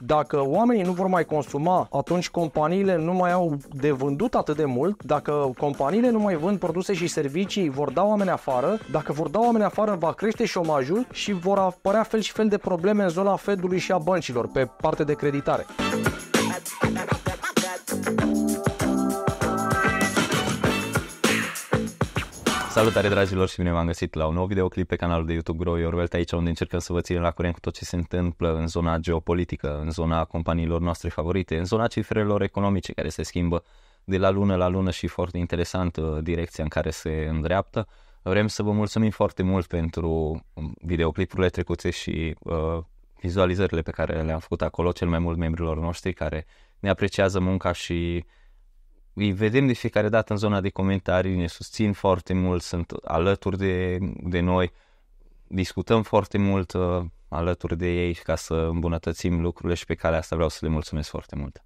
Dacă oamenii nu vor mai consuma, atunci companiile nu mai au de vândut atât de mult. Dacă companiile nu mai vând produse și servicii, vor da oameni afară. Dacă vor da oameni afară, va crește șomajul și vor apărea fel și fel de probleme în zona Fedului și a băncilor pe parte de creditare. Salutare dragilor și bine v-am găsit la un nou videoclip pe canalul de YouTube Grow Your Wealth, aici unde încercăm să vă ținem la curent cu tot ce se întâmplă în zona geopolitică, în zona companiilor noastre favorite, în zona cifrelor economice care se schimbă de la lună la lună și foarte interesantă uh, direcția în care se îndreaptă. Vrem să vă mulțumim foarte mult pentru um, videoclipurile trecute și uh, vizualizările pe care le-am făcut acolo, cel mai mult membrilor noștri care ne apreciază munca și uh, îi vedem de fiecare dată în zona de comentarii, ne susțin foarte mult, sunt alături de, de noi, discutăm foarte mult uh, alături de ei ca să îmbunătățim lucrurile și pe calea asta vreau să le mulțumesc foarte mult.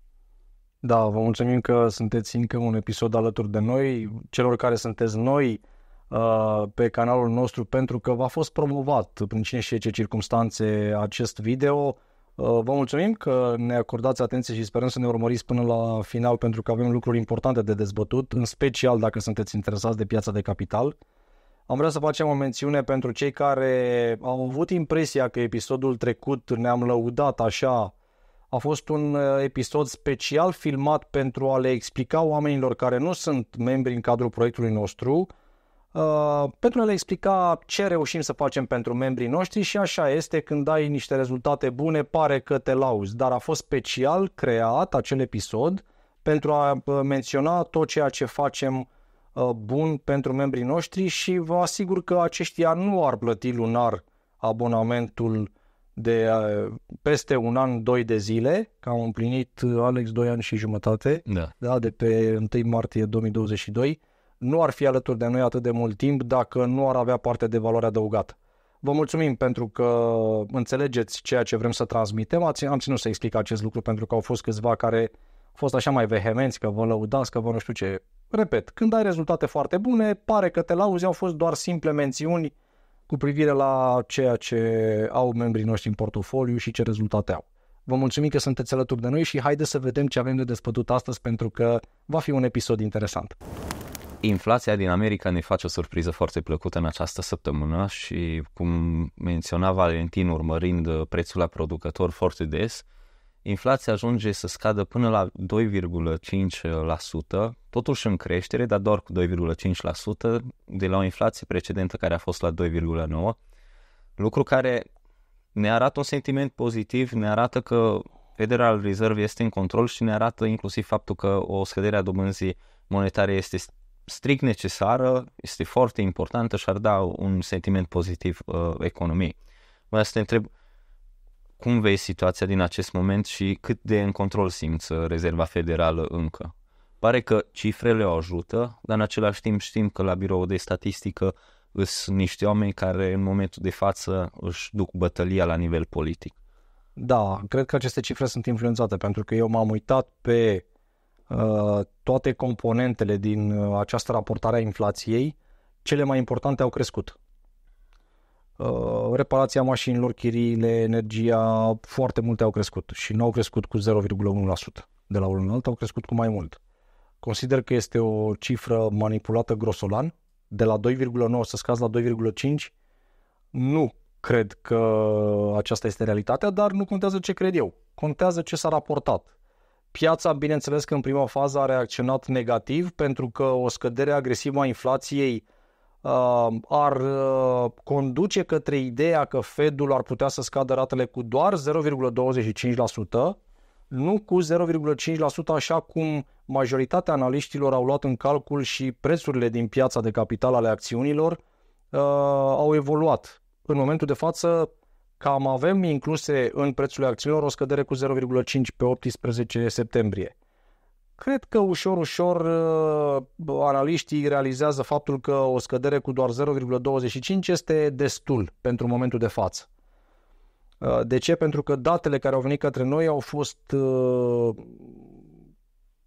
Da, vă mulțumim că sunteți încă un episod alături de noi, celor care sunteți noi uh, pe canalul nostru pentru că v-a fost promovat prin cine știe ce circunstanțe acest video. Uh, vă mulțumim că ne acordați atenție și sperăm să ne urmăriți până la final pentru că avem lucruri importante de dezbătut, în special dacă sunteți interesați de piața de capital. Am vrea să facem o mențiune pentru cei care au avut impresia că episodul trecut ne-am lăudat așa. A fost un uh, episod special filmat pentru a le explica oamenilor care nu sunt membri în cadrul proiectului nostru Uh, pentru a le explica ce reușim să facem pentru membrii noștri și așa este când ai niște rezultate bune, pare că te lauzi, dar a fost special creat acel episod pentru a uh, menționa tot ceea ce facem uh, bun pentru membrii noștri și vă asigur că aceștia nu ar plăti lunar abonamentul de peste un an, doi de zile, că am împlinit Alex doi ani și jumătate, da. Da, de pe 1 martie 2022 nu ar fi alături de noi atât de mult timp dacă nu ar avea parte de valoare adăugată. Vă mulțumim pentru că înțelegeți ceea ce vrem să transmitem. Am ținut să explic acest lucru pentru că au fost câțiva care au fost așa mai vehemenți, că vă lăudați, că vă nu știu ce. Repet, când ai rezultate foarte bune, pare că te lauzi, au fost doar simple mențiuni cu privire la ceea ce au membrii noștri în portofoliu și ce rezultate au. Vă mulțumim că sunteți alături de noi și haideți să vedem ce avem de despătut astăzi pentru că va fi un episod interesant. Inflația din America ne face o surpriză foarte plăcută în această săptămână și, cum menționa Valentin, urmărind prețul la producător foarte des, inflația ajunge să scadă până la 2,5%, totuși în creștere, dar doar cu 2,5% de la o inflație precedentă care a fost la 2,9%, lucru care ne arată un sentiment pozitiv, ne arată că Federal Reserve este în control și ne arată inclusiv faptul că o scădere a dobânzii monetare este strict necesară, este foarte importantă și ar da un sentiment pozitiv uh, economiei. Mă să te întreb cum vezi situația din acest moment și cât de în control simți uh, Rezerva Federală încă? Pare că cifrele o ajută, dar în același timp știm că la birou de statistică sunt niște oameni care în momentul de față își duc bătălia la nivel politic. Da, cred că aceste cifre sunt influențate pentru că eu m-am uitat pe Uh, toate componentele din uh, această raportare a inflației, cele mai importante au crescut. Uh, reparația mașinilor, chiriile, energia, foarte multe au crescut și nu au crescut cu 0,1% de la unul în alt, au crescut cu mai mult. Consider că este o cifră manipulată grosolan, de la 2,9 să scazi la 2,5, nu cred că aceasta este realitatea, dar nu contează ce cred eu, contează ce s-a raportat Piața, bineînțeles că în prima fază a reacționat negativ pentru că o scădere agresivă a inflației uh, ar uh, conduce către ideea că Fedul ar putea să scadă ratele cu doar 0,25%, nu cu 0,5% așa cum majoritatea analiștilor au luat în calcul și prețurile din piața de capital ale acțiunilor uh, au evoluat. În momentul de față, cam avem incluse în prețul acțiunilor o scădere cu 0,5 pe 18 septembrie. Cred că ușor, ușor uh, analiștii realizează faptul că o scădere cu doar 0,25 este destul pentru momentul de față. Uh, de ce? Pentru că datele care au venit către noi au fost uh,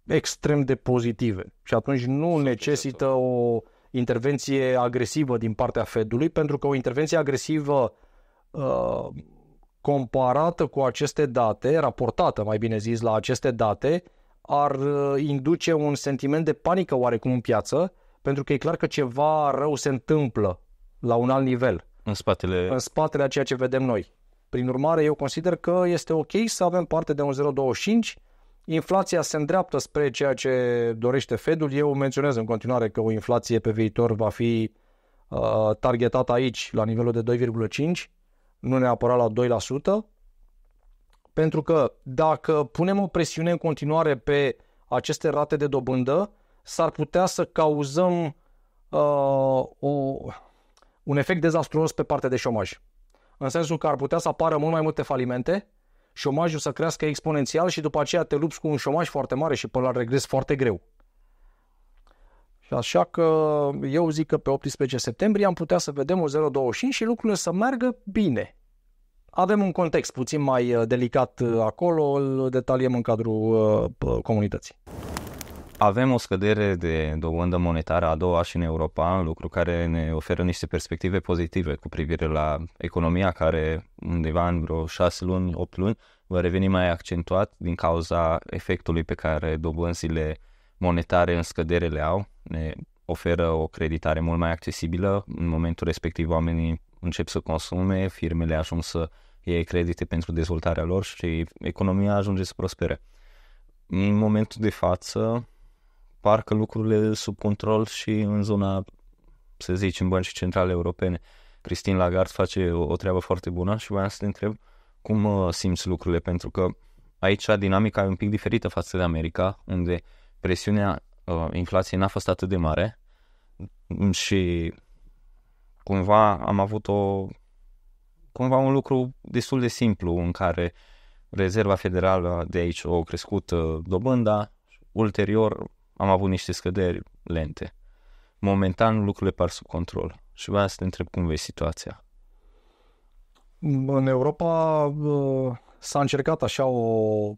extrem de pozitive și atunci nu necesită exact. o intervenție agresivă din partea Fedului, pentru că o intervenție agresivă Uh, comparată cu aceste date, raportată mai bine zis la aceste date, ar uh, induce un sentiment de panică oarecum în piață, pentru că e clar că ceva rău se întâmplă la un alt nivel. În spatele... În spatele a ceea ce vedem noi. Prin urmare, eu consider că este ok să avem parte de un 0,25. Inflația se îndreaptă spre ceea ce dorește Fedul. Eu menționez în continuare că o inflație pe viitor va fi uh, targetată aici, la nivelul de 2,5 nu neapărat la 2%, pentru că dacă punem o presiune în continuare pe aceste rate de dobândă, s-ar putea să cauzăm uh, o, un efect dezastruos pe partea de șomaj. În sensul că ar putea să apară mult mai multe falimente, șomajul să crească exponențial și după aceea te lupți cu un șomaj foarte mare și până la regres foarte greu. Așa că eu zic că pe 18 septembrie am putea să vedem o 0,25 și lucrurile să meargă bine. Avem un context puțin mai uh, delicat uh, acolo, îl detaliem în cadrul uh, comunității. Avem o scădere de dobândă monetară a doua și în Europa, lucru care ne oferă niște perspective pozitive cu privire la economia care undeva în vreo 6 luni, 8 luni va reveni mai accentuat din cauza efectului pe care dobânzile monetare în scădere le au ne oferă o creditare mult mai accesibilă. În momentul respectiv oamenii încep să consume, firmele ajung să iei credite pentru dezvoltarea lor și economia ajunge să prospere. În momentul de față, parcă lucrurile sub control și în zona, să zicem, băncii centrale europene. Christine Lagarde face o, o treabă foarte bună și voiam să te întreb cum uh, simți lucrurile, pentru că aici dinamica e un pic diferită față de America, unde presiunea uh, inflației n-a fost atât de mare și cumva am avut o cumva un lucru destul de simplu în care Rezerva Federală de aici a crescut uh, dobânda, ulterior am avut niște scăderi lente. Momentan lucrurile par sub control și vreau să te întreb cum vezi situația. În Europa uh, s-a încercat așa o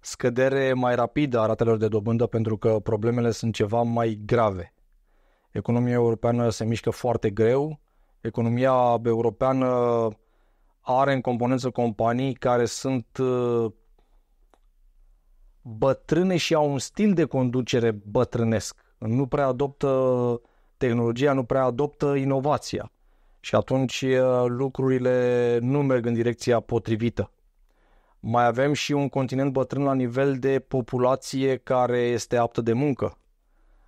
scădere mai rapidă a ratelor de dobândă pentru că problemele sunt ceva mai grave. Economia europeană se mișcă foarte greu, economia europeană are în componență companii care sunt uh, bătrâne și au un stil de conducere bătrânesc. Nu prea adoptă tehnologia, nu prea adoptă inovația. Și atunci uh, lucrurile nu merg în direcția potrivită mai avem și un continent bătrân la nivel de populație care este aptă de muncă.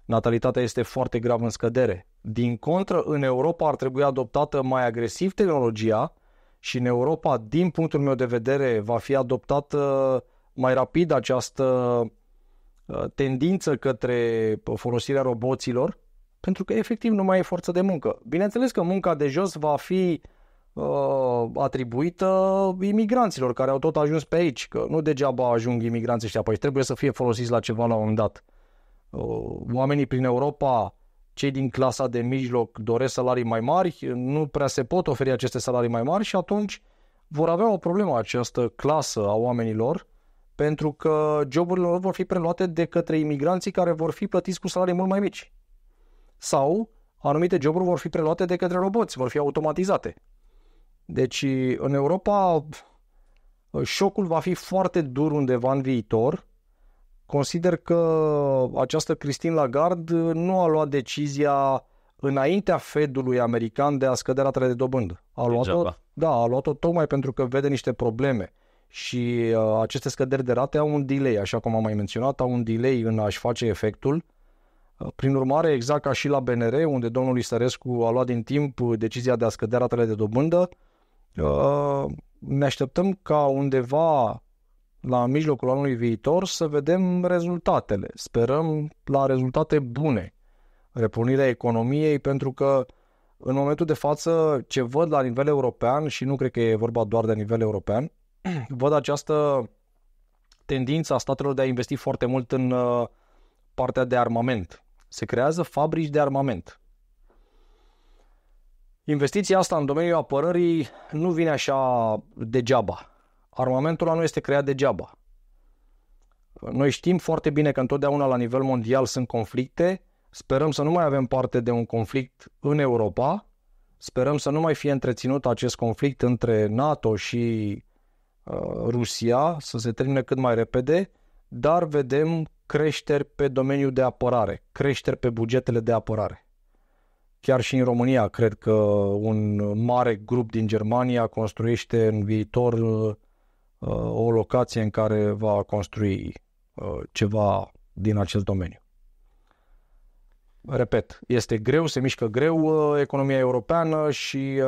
Natalitatea este foarte grav în scădere. Din contră, în Europa ar trebui adoptată mai agresiv tehnologia și în Europa, din punctul meu de vedere, va fi adoptată mai rapid această ă, tendință către folosirea roboților, pentru că efectiv nu mai e forță de muncă. Bineînțeles că munca de jos va fi uh, Uh, atribuită imigranților care au tot ajuns pe aici, că nu degeaba ajung imigranții ăștia pe aici, trebuie să fie folosiți la ceva la un moment dat. Uh, oamenii prin Europa, cei din clasa de mijloc doresc salarii mai mari, nu prea se pot oferi aceste salarii mai mari și atunci vor avea o problemă această clasă a oamenilor pentru că joburile lor vor fi preluate de către imigranții care vor fi plătiți cu salarii mult mai mici. Sau anumite joburi vor fi preluate de către roboți, vor fi automatizate. Deci în Europa șocul va fi foarte dur undeva în viitor. Consider că această Christine Lagarde nu a luat decizia înaintea Fedului american de a scădea ratele de dobândă. A luat-o, da, a luat-o tocmai pentru că vede niște probleme și uh, aceste scăderi de rate au un delay, așa cum am mai menționat, au un delay în a-și face efectul. Uh, prin urmare, exact ca și la BNR, unde domnul Isărescu a luat din timp uh, decizia de a scădea ratele de dobândă, uh, Uh, ne așteptăm ca undeva la mijlocul anului viitor să vedem rezultatele. Sperăm la rezultate bune, repunirea economiei, pentru că în momentul de față ce văd la nivel european și nu cred că e vorba doar de nivel european, văd această tendință a statelor de a investi foarte mult în uh, partea de armament. Se creează fabrici de armament. Investiția asta în domeniul apărării nu vine așa degeaba. Armamentul ăla nu este creat degeaba. Noi știm foarte bine că întotdeauna la nivel mondial sunt conflicte. Sperăm să nu mai avem parte de un conflict în Europa. Sperăm să nu mai fie întreținut acest conflict între NATO și uh, Rusia, să se termine cât mai repede, dar vedem creșteri pe domeniul de apărare, creșteri pe bugetele de apărare. Chiar și în România, cred că un mare grup din Germania construiește în viitor uh, o locație în care va construi uh, ceva din acest domeniu. Repet, este greu, se mișcă greu uh, economia europeană și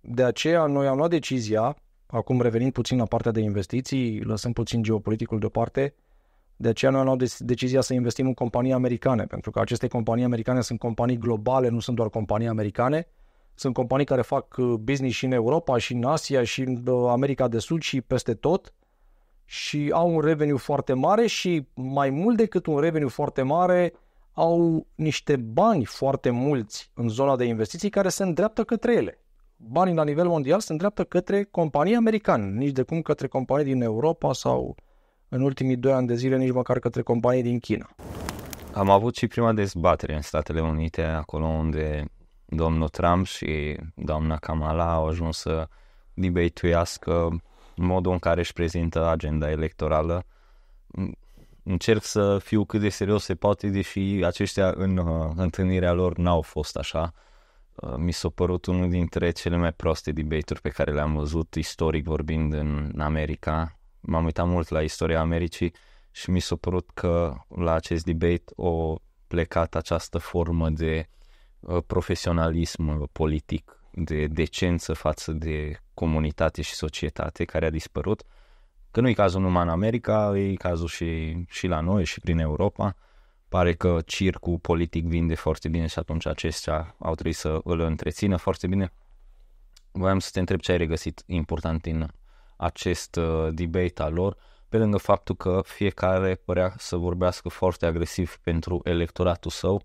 de aceea noi am luat decizia, acum revenind puțin la partea de investiții, lăsăm puțin geopoliticul deoparte, de aceea noi am luat deci decizia să investim în companii americane, pentru că aceste companii americane sunt companii globale, nu sunt doar companii americane. Sunt companii care fac uh, business și în Europa, și în Asia, și în uh, America de Sud, și peste tot. Și au un reveniu foarte mare și mai mult decât un reveniu foarte mare, au niște bani foarte mulți în zona de investiții care se îndreaptă către ele. Banii la nivel mondial se îndreaptă către companii americane, nici de cum către companii din Europa sau în ultimii doi ani de zile nici măcar către companii din China. Am avut și prima dezbatere în Statele Unite, acolo unde domnul Trump și doamna Kamala au ajuns să debatuiască modul în care își prezintă agenda electorală. Încerc să fiu cât de serios se poate, deși aceștia în uh, întâlnirea lor n-au fost așa. Uh, mi s-a părut unul dintre cele mai proste debate-uri pe care le-am văzut istoric vorbind în America m-am uitat mult la istoria Americii și mi s-a părut că la acest debate o plecat această formă de uh, profesionalism uh, politic, de decență față de comunitate și societate care a dispărut. Că nu e cazul numai în America, e cazul și, și la noi și prin Europa. Pare că circul politic vinde foarte bine și atunci acestea au trebuit să îl întrețină foarte bine. Voiam să te întreb ce ai regăsit important în acest uh, debate al lor, pe lângă faptul că fiecare părea să vorbească foarte agresiv pentru electoratul său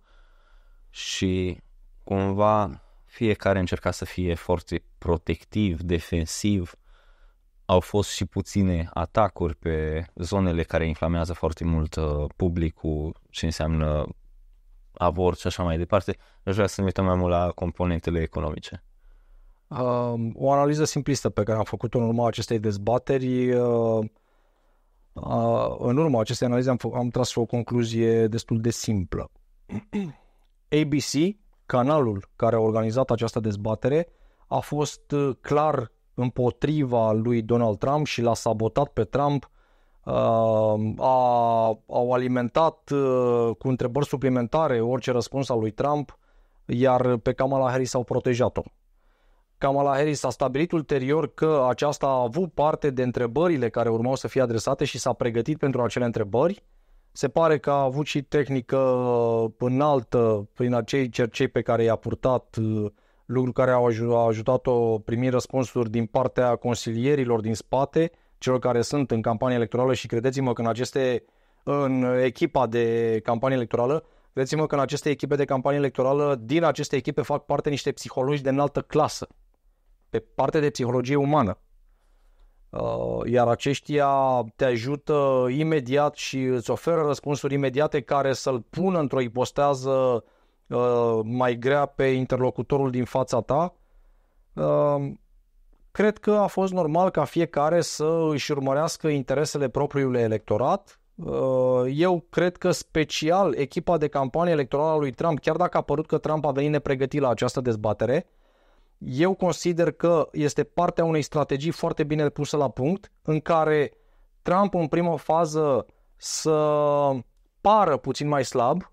și cumva fiecare încerca să fie foarte protectiv, defensiv. Au fost și puține atacuri pe zonele care inflamează foarte mult uh, publicul, ce înseamnă avort și așa mai departe. Aș vrea să ne uităm mai mult la componentele economice. Um, o analiză simplistă pe care am făcut-o în urma acestei dezbateri. Uh, uh, în urma acestei analize am, f- am tras o concluzie destul de simplă. ABC, canalul care a organizat această dezbatere, a fost uh, clar împotriva lui Donald Trump și l-a sabotat pe Trump, a, au alimentat cu întrebări suplimentare orice răspuns al lui Trump, iar pe Kamala Harris au protejat-o. Kamala Harris a stabilit ulterior că aceasta a avut parte de întrebările care urmau să fie adresate și s-a pregătit pentru acele întrebări. Se pare că a avut și tehnică uh, înaltă prin acei cercei pe care i-a purtat, uh, lucruri care au a ajutat-o primind răspunsuri din partea consilierilor din spate, celor care sunt în campanie electorală și credeți-mă că în aceste în echipa de campanie electorală, credeți-mă că în aceste echipe de campanie electorală, din aceste echipe fac parte niște psihologi de înaltă clasă pe partea de psihologie umană. Uh, iar aceștia te ajută imediat și îți oferă răspunsuri imediate care să-l pună într-o ipostează uh, mai grea pe interlocutorul din fața ta. Uh, cred că a fost normal ca fiecare să își urmărească interesele propriului electorat. Eu cred că special echipa de campanie electorală a lui Trump, chiar dacă a părut că Trump a venit nepregătit la această dezbatere, eu consider că este partea unei strategii foarte bine pusă la punct, în care Trump în primă fază să pară puțin mai slab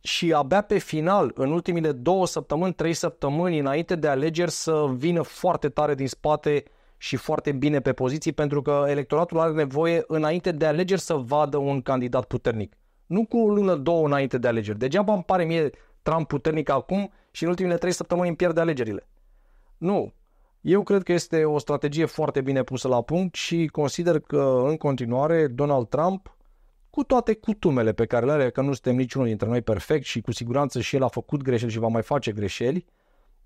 și abia pe final, în ultimile două săptămâni, trei săptămâni înainte de alegeri, să vină foarte tare din spate și foarte bine pe poziții, pentru că electoratul are nevoie înainte de alegeri să vadă un candidat puternic. Nu cu o lună, două înainte de alegeri. Degeaba îmi pare mie Trump puternic acum și în ultimele trei săptămâni îmi pierde alegerile. Nu. Eu cred că este o strategie foarte bine pusă la punct și consider că în continuare Donald Trump, cu toate cutumele pe care le are, că nu suntem niciunul dintre noi perfect și cu siguranță și el a făcut greșeli și va mai face greșeli,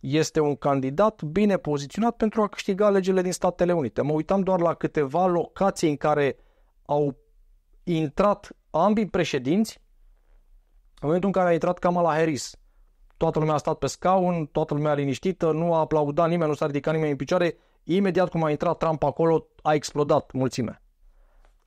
este un candidat bine poziționat pentru a câștiga alegerile din Statele Unite. Mă uitam doar la câteva locații în care au intrat ambii președinți în momentul în care a intrat Kamala Harris, toată lumea a stat pe scaun, toată lumea liniștită, nu a aplaudat nimeni, nu s-a ridicat nimeni în picioare. Imediat cum a intrat Trump acolo, a explodat mulțimea.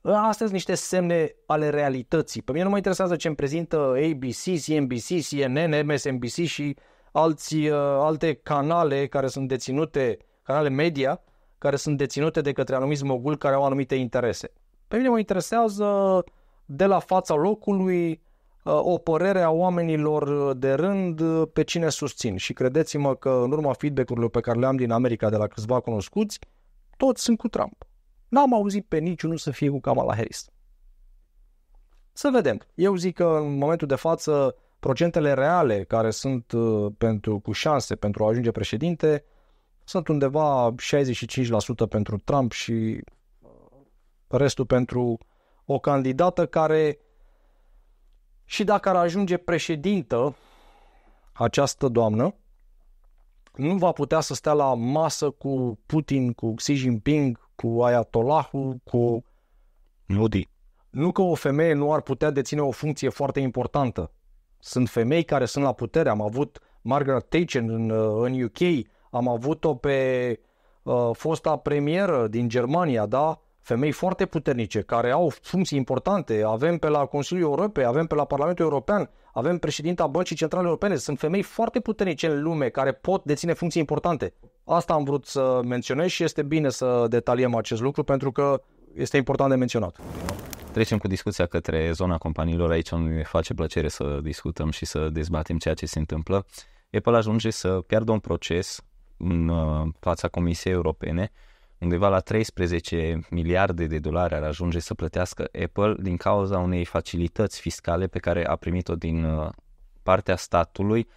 Astăzi niște semne ale realității. Pe mine nu mă interesează ce îmi prezintă ABC, CNBC, CNN, MSNBC și alți, uh, alte canale care sunt deținute, canale media, care sunt deținute de către anumiți moguli care au anumite interese. Pe mine mă interesează de la fața locului Uh, o părere a oamenilor uh, de rând uh, pe cine susțin. Și credeți-mă că în urma feedback-urilor pe care le-am din America de la câțiva cunoscuți, toți sunt cu Trump. N-am auzit pe niciunul să fie cu Kamala Harris. Să vedem. Eu zic că în momentul de față procentele reale care sunt pentru, cu șanse pentru a ajunge președinte sunt undeva 65% pentru Trump și restul pentru o candidată care și dacă ar ajunge președintă această doamnă, nu va putea să stea la masă cu Putin, cu Xi Jinping, cu Ayatollahul, cu Nudi. Nu că o femeie nu ar putea deține o funcție foarte importantă. Sunt femei care sunt la putere. Am avut Margaret Thatcher în, uh, în UK, am avut-o pe uh, fosta premieră din Germania, da? femei foarte puternice, care au funcții importante, avem pe la Consiliul Europei, avem pe la Parlamentul European, avem președinta Băncii Centrale Europene, sunt femei foarte puternice în lume care pot deține funcții importante. Asta am vrut să menționez și este bine să detaliem acest lucru pentru că este important de menționat. Trecem cu discuția către zona companiilor. Aici îmi face plăcere să discutăm și să dezbatem ceea ce se întâmplă. Apple ajunge să piardă un proces în uh, fața Comisiei Europene undeva la 13 miliarde de dolari ar ajunge să plătească Apple din cauza unei facilități fiscale pe care a primit-o din uh, partea statului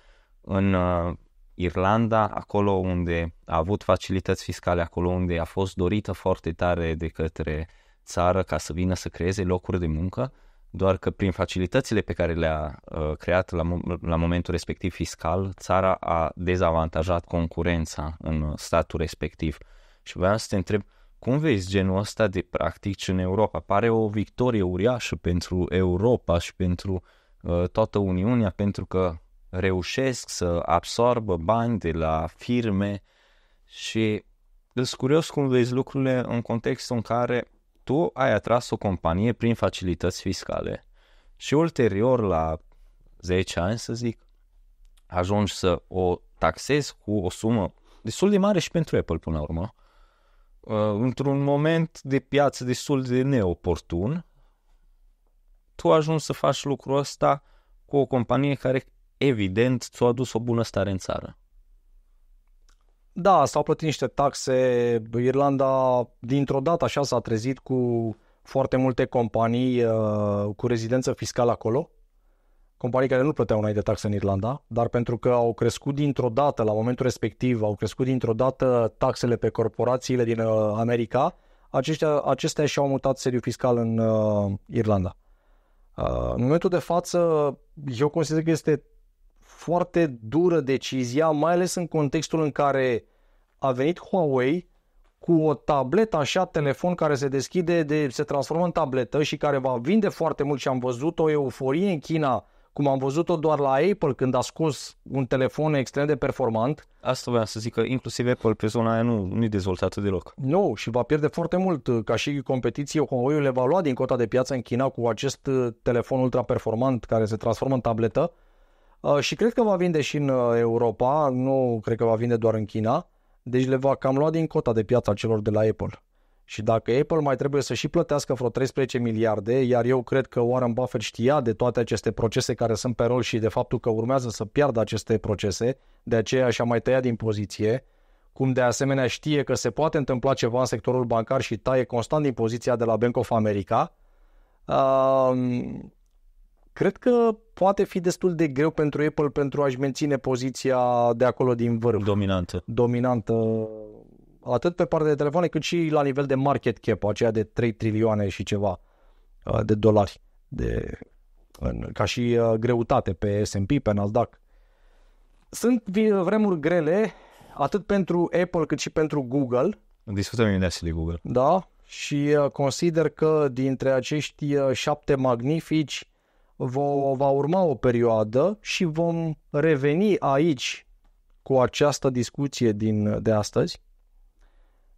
în uh, Irlanda, acolo unde a avut facilități fiscale, acolo unde a fost dorită foarte tare de către țară ca să vină să creeze locuri de muncă, doar că prin facilitățile pe care le-a uh, creat la, la momentul respectiv fiscal, țara a dezavantajat concurența în statul respectiv. Și vreau să te întreb, cum vezi genul ăsta de practici în Europa? Pare o victorie uriașă pentru Europa și pentru uh, toată Uniunea, pentru că reușesc să absorbă bani de la firme și îți curios cum vezi lucrurile în contextul în care tu ai atras o companie prin facilități fiscale și ulterior la 10 ani, să zic, ajungi să o taxezi cu o sumă destul de mare și pentru Apple până la urmă, Uh, într-un moment de piață destul de neoportun, tu ajungi să faci lucrul ăsta cu o companie care evident ți-a adus o bună stare în țară. Da, s-au plătit niște taxe. Irlanda dintr-o dată așa s-a trezit cu foarte multe companii uh, cu rezidență fiscală acolo companii care nu plăteau înainte taxe în Irlanda, dar pentru că au crescut dintr-o dată, la momentul respectiv, au crescut dintr-o dată taxele pe corporațiile din uh, America, aceștia, acestea și-au mutat sediul fiscal în uh, Irlanda. Uh, în momentul de față, eu consider că este foarte dură decizia, mai ales în contextul în care a venit Huawei cu o tabletă așa, telefon care se deschide, de, se transformă în tabletă și care va vinde foarte mult și am văzut o euforie în China cum am văzut-o doar la Apple când a scos un telefon extrem de performant. Asta vreau să zic că inclusiv Apple pe zona aia nu, nu e dezvoltată deloc. Nu, și va pierde foarte mult uh, ca și competiție. Huawei le va lua din cota de piață în China cu acest uh, telefon ultra performant care se transformă în tabletă uh, și cred că va vinde și în Europa, nu cred că va vinde doar în China. Deci le va cam lua din cota de piață a celor de la Apple. Și dacă Apple mai trebuie să și plătească vreo 13 miliarde, iar eu cred că Warren Buffett știa de toate aceste procese care sunt pe rol și de faptul că urmează să piardă aceste procese, de aceea și-a mai tăiat din poziție, cum de asemenea știe că se poate întâmpla ceva în sectorul bancar și taie constant din poziția de la Bank of America, um, cred că poate fi destul de greu pentru Apple pentru a-și menține poziția de acolo din vârf. Dominantă. Dominantă atât pe partea de telefoane cât și la nivel de market cap, aceea de 3 trilioane și ceva uh, de dolari, de, în, ca și uh, greutate pe S&P, pe Nasdaq. Sunt vremuri grele, atât pentru Apple cât și pentru Google. Discutăm imediat de Google. Da, și uh, consider că dintre acești șapte magnifici va, va urma o perioadă și vom reveni aici cu această discuție din, de astăzi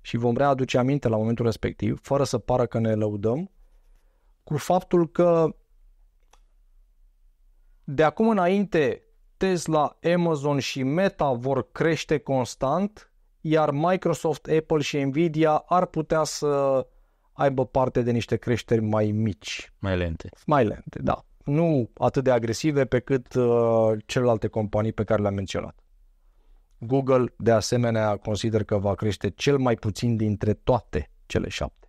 și vom readuce aminte la momentul respectiv, fără să pară că ne lăudăm, cu faptul că de acum înainte Tesla, Amazon și Meta vor crește constant, iar Microsoft, Apple și Nvidia ar putea să aibă parte de niște creșteri mai mici. Mai lente. Mai lente, da. Nu atât de agresive pe cât uh, celelalte companii pe care le-am menționat. Google, de asemenea, consider că va crește cel mai puțin dintre toate cele șapte.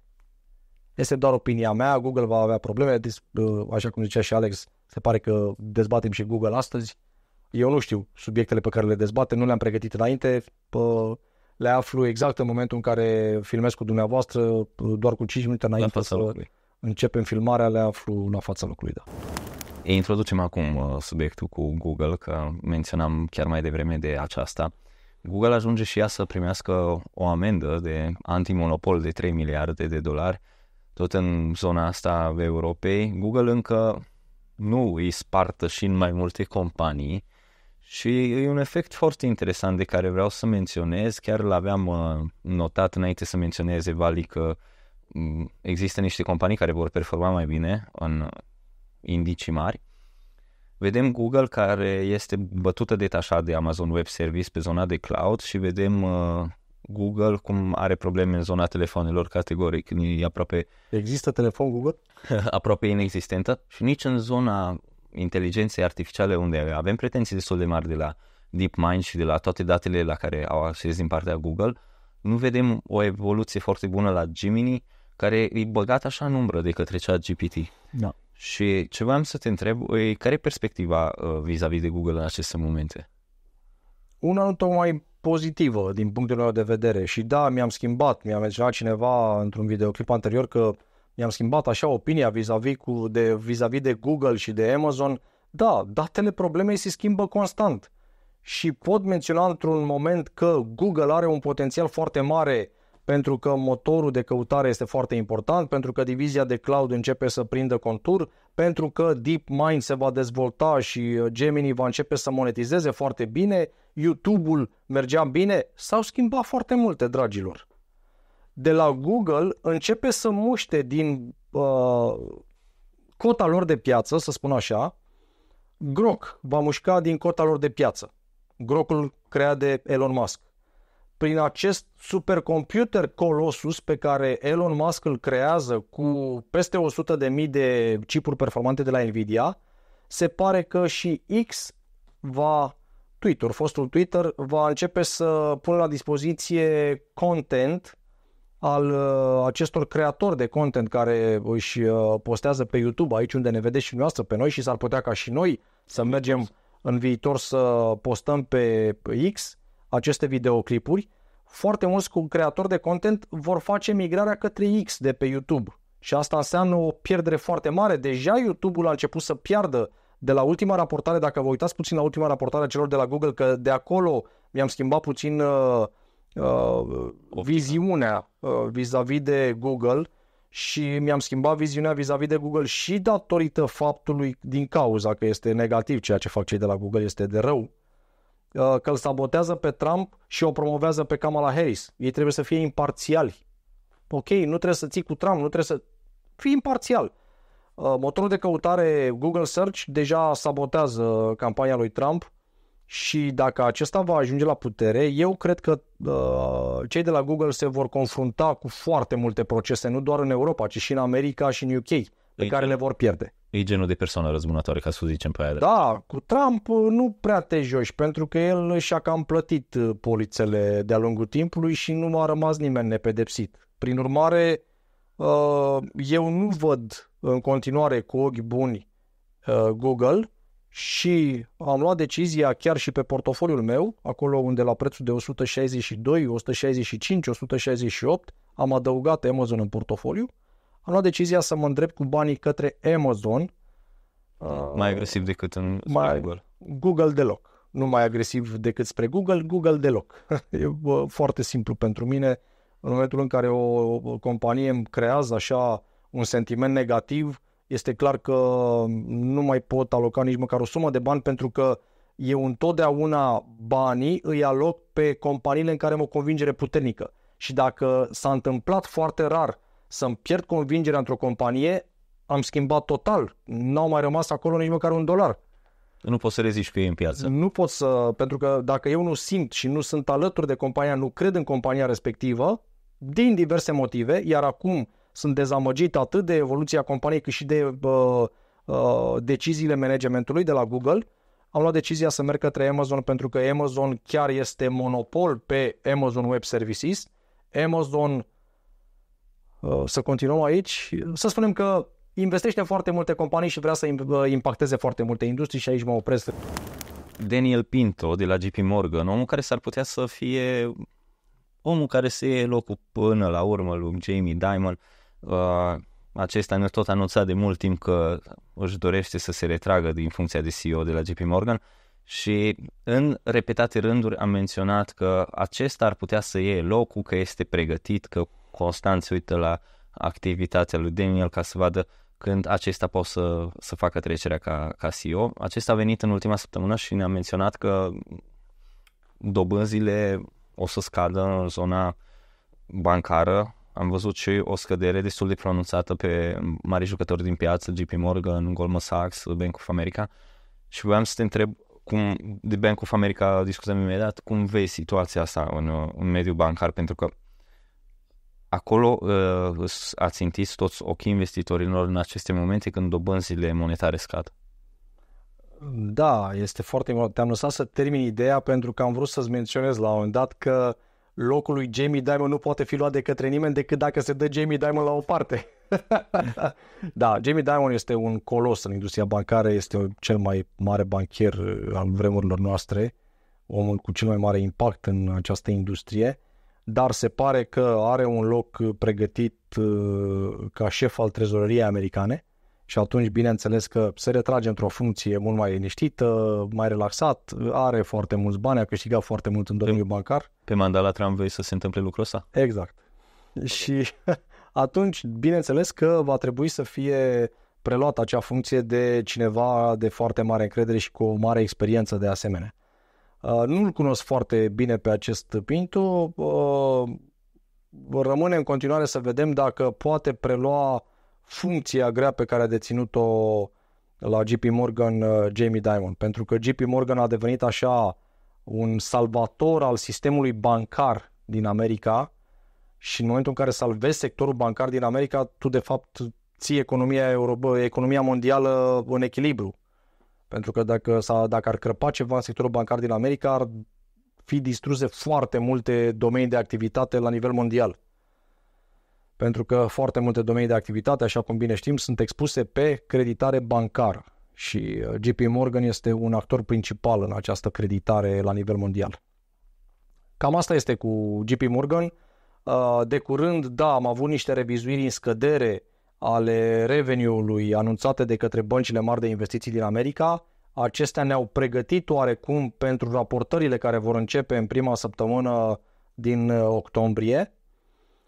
Este doar opinia mea, Google va avea probleme, uh, așa cum zicea și Alex, se pare că dezbatem și Google astăzi. Eu nu știu subiectele pe care le dezbatem, nu le-am pregătit înainte, le aflu exact în momentul în care filmez cu dumneavoastră, doar cu 5 minute înainte să locului. începem filmarea, le aflu la fața locului, da. Eh, introducem acum uh, subiectul cu Google, că menționam chiar mai devreme de aceasta. Google ajunge și ea să primească o amendă de antimonopol de 3 miliarde de dolari, tot în zona asta a Europei. Google încă nu îi spartă și în mai multe companii și e un efect foarte interesant de care vreau să menționez. Chiar l-aveam uh, notat înainte să menționeze, Vali, că uh, există niște companii care vor performa mai bine în indicii mari. Vedem Google care este bătută detașat de Amazon Web Service pe zona de cloud și vedem uh, Google cum are probleme în zona telefonelor categoric, e aproape... Există telefon Google? aproape inexistentă și nici în zona inteligenței artificiale unde avem pretenții destul de mari de la DeepMind și de la toate datele la care au acces din partea Google, nu vedem o evoluție foarte bună la Gemini, care e băgat așa în umbră de către cea GPT. Da. Și ce vreau să te întreb, care e perspectiva uh, vis-a-vis de Google în aceste momente? Una nu tocmai pozitivă din punctul meu de vedere și da, mi-am schimbat, mi-a menționat cineva într-un videoclip anterior că mi-am schimbat așa opinia vis-a-vis, cu, de, vis-a-vis de Google și de Amazon. Da, datele problemei se schimbă constant și pot menționa într-un moment că Google are un potențial foarte mare pentru că motorul de căutare este foarte important, pentru că divizia de cloud începe să prindă contur, pentru că DeepMind se va dezvolta și uh, Gemini va începe să monetizeze foarte bine, YouTube-ul mergea bine, s-au schimbat foarte multe, dragilor. De la Google începe să muște din uh, cota lor de piață, să spun așa, Grok va mușca din cota lor de piață. Grocul creat de Elon Musk prin acest supercomputer Colossus pe care Elon Musk îl creează cu peste 100.000 de, de chipuri performante de la Nvidia, se pare că și X va Twitter, fostul Twitter, va începe să pună la dispoziție content al uh, acestor creatori de content care își uh, postează pe YouTube, aici unde ne vedeți și noastră pe noi și s-ar putea ca și noi să mergem în viitor să postăm pe X aceste videoclipuri, foarte mulți cu creatori de content vor face migrarea către X de pe YouTube. Și asta înseamnă o pierdere foarte mare. Deja YouTube-ul a început să piardă de la ultima raportare, dacă vă uitați puțin la ultima raportare a celor de la Google, că de acolo mi-am schimbat puțin uh, uh, viziunea uh, vis-a-vis de Google și mi-am schimbat viziunea vis-a-vis de Google și datorită faptului din cauza că este negativ ceea ce fac cei de la Google, este de rău Uh, că îl sabotează pe Trump și o promovează pe Kamala Harris. Ei trebuie să fie imparțiali. Ok, nu trebuie să ții cu Trump, nu trebuie să... Fii imparțial. Uh, motorul de căutare Google Search deja sabotează campania lui Trump și dacă acesta va ajunge la putere, eu cred că uh, cei de la Google se vor confrunta cu foarte multe procese, nu doar în Europa, ci și în America și în UK, pe care da. le vor pierde e genul de persoană răzbunătoare, ca să zicem pe aia. Da, cu Trump uh, nu prea te joci, pentru că el și-a cam plătit uh, polițele de-a lungul timpului și nu a rămas nimeni nepedepsit. Prin urmare, uh, eu nu văd în continuare cu ochi buni Google și am luat decizia chiar și pe portofoliul meu, acolo unde la prețul de 162, 165, 168 am adăugat Amazon în portofoliu am luat decizia să mă îndrept cu banii către Amazon. Da. Mai uh, agresiv decât în mai, Google. Google deloc. Nu mai agresiv decât spre Google, Google deloc. e bă, foarte simplu pentru mine. În momentul în care o, o companie îmi creează așa un sentiment negativ, este clar că nu mai pot aloca nici măcar o sumă de bani pentru că eu întotdeauna banii îi aloc pe companiile în care am o convingere puternică. Și dacă s-a întâmplat foarte rar să-mi pierd convingerea într-o companie, am schimbat total. N-au mai rămas acolo nici măcar un dolar. Nu poți să reziști cu ei în piață. Nu pot să, pentru că dacă eu nu simt și nu sunt alături de compania, nu cred în compania respectivă, din diverse motive, iar acum sunt dezamăgit atât de evoluția companiei cât și de uh, uh, deciziile managementului de la Google, am luat decizia să merg către Amazon pentru că Amazon chiar este monopol pe Amazon Web Services. Amazon Uh, să continuăm aici, să spunem că investește în foarte multe companii și vrea să uh, impacteze foarte multe industrii și aici mă opresc. Daniel Pinto de la JP Morgan, omul care s-ar putea să fie omul care se ia locul până la urmă lui Jamie Dimon. Uh, acesta ne-a tot anunțat de mult timp că își dorește să se retragă din funcția de CEO de la JP Morgan și în repetate rânduri am menționat că acesta ar putea să iei locul, că este pregătit, că constant se uită la activitatea lui Daniel ca să vadă când acesta poate să, să facă trecerea ca, ca CEO. Acesta a venit în ultima săptămână și ne-a menționat că dobânzile o să scadă în zona bancară. Am văzut și o scădere destul de pronunțată pe mari jucători din piață, JP Morgan, Goldman Sachs, Bank of America. Și voiam să te întreb cum, de Bank of America discutăm imediat, cum vezi situația asta în, în mediul bancar, pentru că acolo uh, ați simțit toți ochii investitorilor în aceste momente când dobânzile monetare scad. Da, este foarte important. Te-am lăsat să termin ideea pentru că am vrut să-ți menționez la un moment dat că locul lui Jamie Dimon nu poate fi luat de către nimeni decât dacă se dă Jamie Dimon la o parte. da, Jamie Dimon este un colos în industria bancară, este cel mai mare banchier uh, al vremurilor noastre, omul cu cel mai mare impact în această industrie. Uh, dar se pare că are un loc pregătit uh, ca șef al trezoreriei americane și atunci, bineînțeles, că se retrage într-o funcție mult mai liniștită, mai relaxat, are foarte mulți bani, a câștigat foarte mult în domeniul bancar. Pe mandat la Trump vei să se întâmple lucrul ăsta? Exact. Okay. Și atunci, bineînțeles că va trebui să fie preluat acea funcție de cineva de foarte mare încredere și cu o mare experiență de asemenea. Uh, nu-l cunosc foarte bine pe acest Pintu. Uh, rămâne în continuare să vedem dacă poate prelua funcția grea pe care a deținut-o la JP Morgan uh, Jamie Dimon, pentru că JP Morgan a devenit așa un salvator al sistemului bancar din America și în momentul în care salvezi sectorul bancar din America, tu de fapt ții economia, euro, economia mondială în echilibru. Pentru că dacă, s-a, dacă ar crăpa ceva în sectorul bancar din America, ar fi distruse foarte multe domenii de activitate la nivel mondial. Pentru că foarte multe domenii de activitate, așa cum bine știm, sunt expuse pe creditare bancară și uh, JP Morgan este un actor principal în această creditare la nivel mondial. Cam asta este cu JP Morgan. Uh, de curând, da, am avut niște revizuiri în scădere ale revenue-ului anunțate de către băncile mari de investiții din America, acestea ne-au pregătit oarecum pentru raportările care vor începe în prima săptămână din uh, octombrie.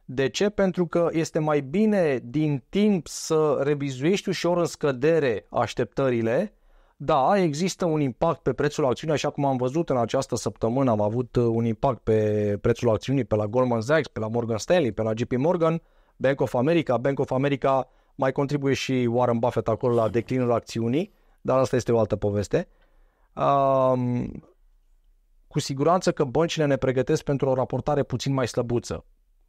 De ce? Pentru că este mai bine din timp să revizuiești ușor în scădere așteptările. Da, există un impact pe prețul acțiunii, așa cum am văzut în această săptămână, am avut uh, un impact pe prețul acțiunii pe la Goldman Sachs, pe la Morgan Stanley, pe la JP Morgan – Bank of America. Bank of America mai contribuie și Warren Buffett acolo la declinul acțiunii, dar asta este o altă poveste. Um, cu siguranță că băncile ne pregătesc pentru o raportare puțin mai slăbuță.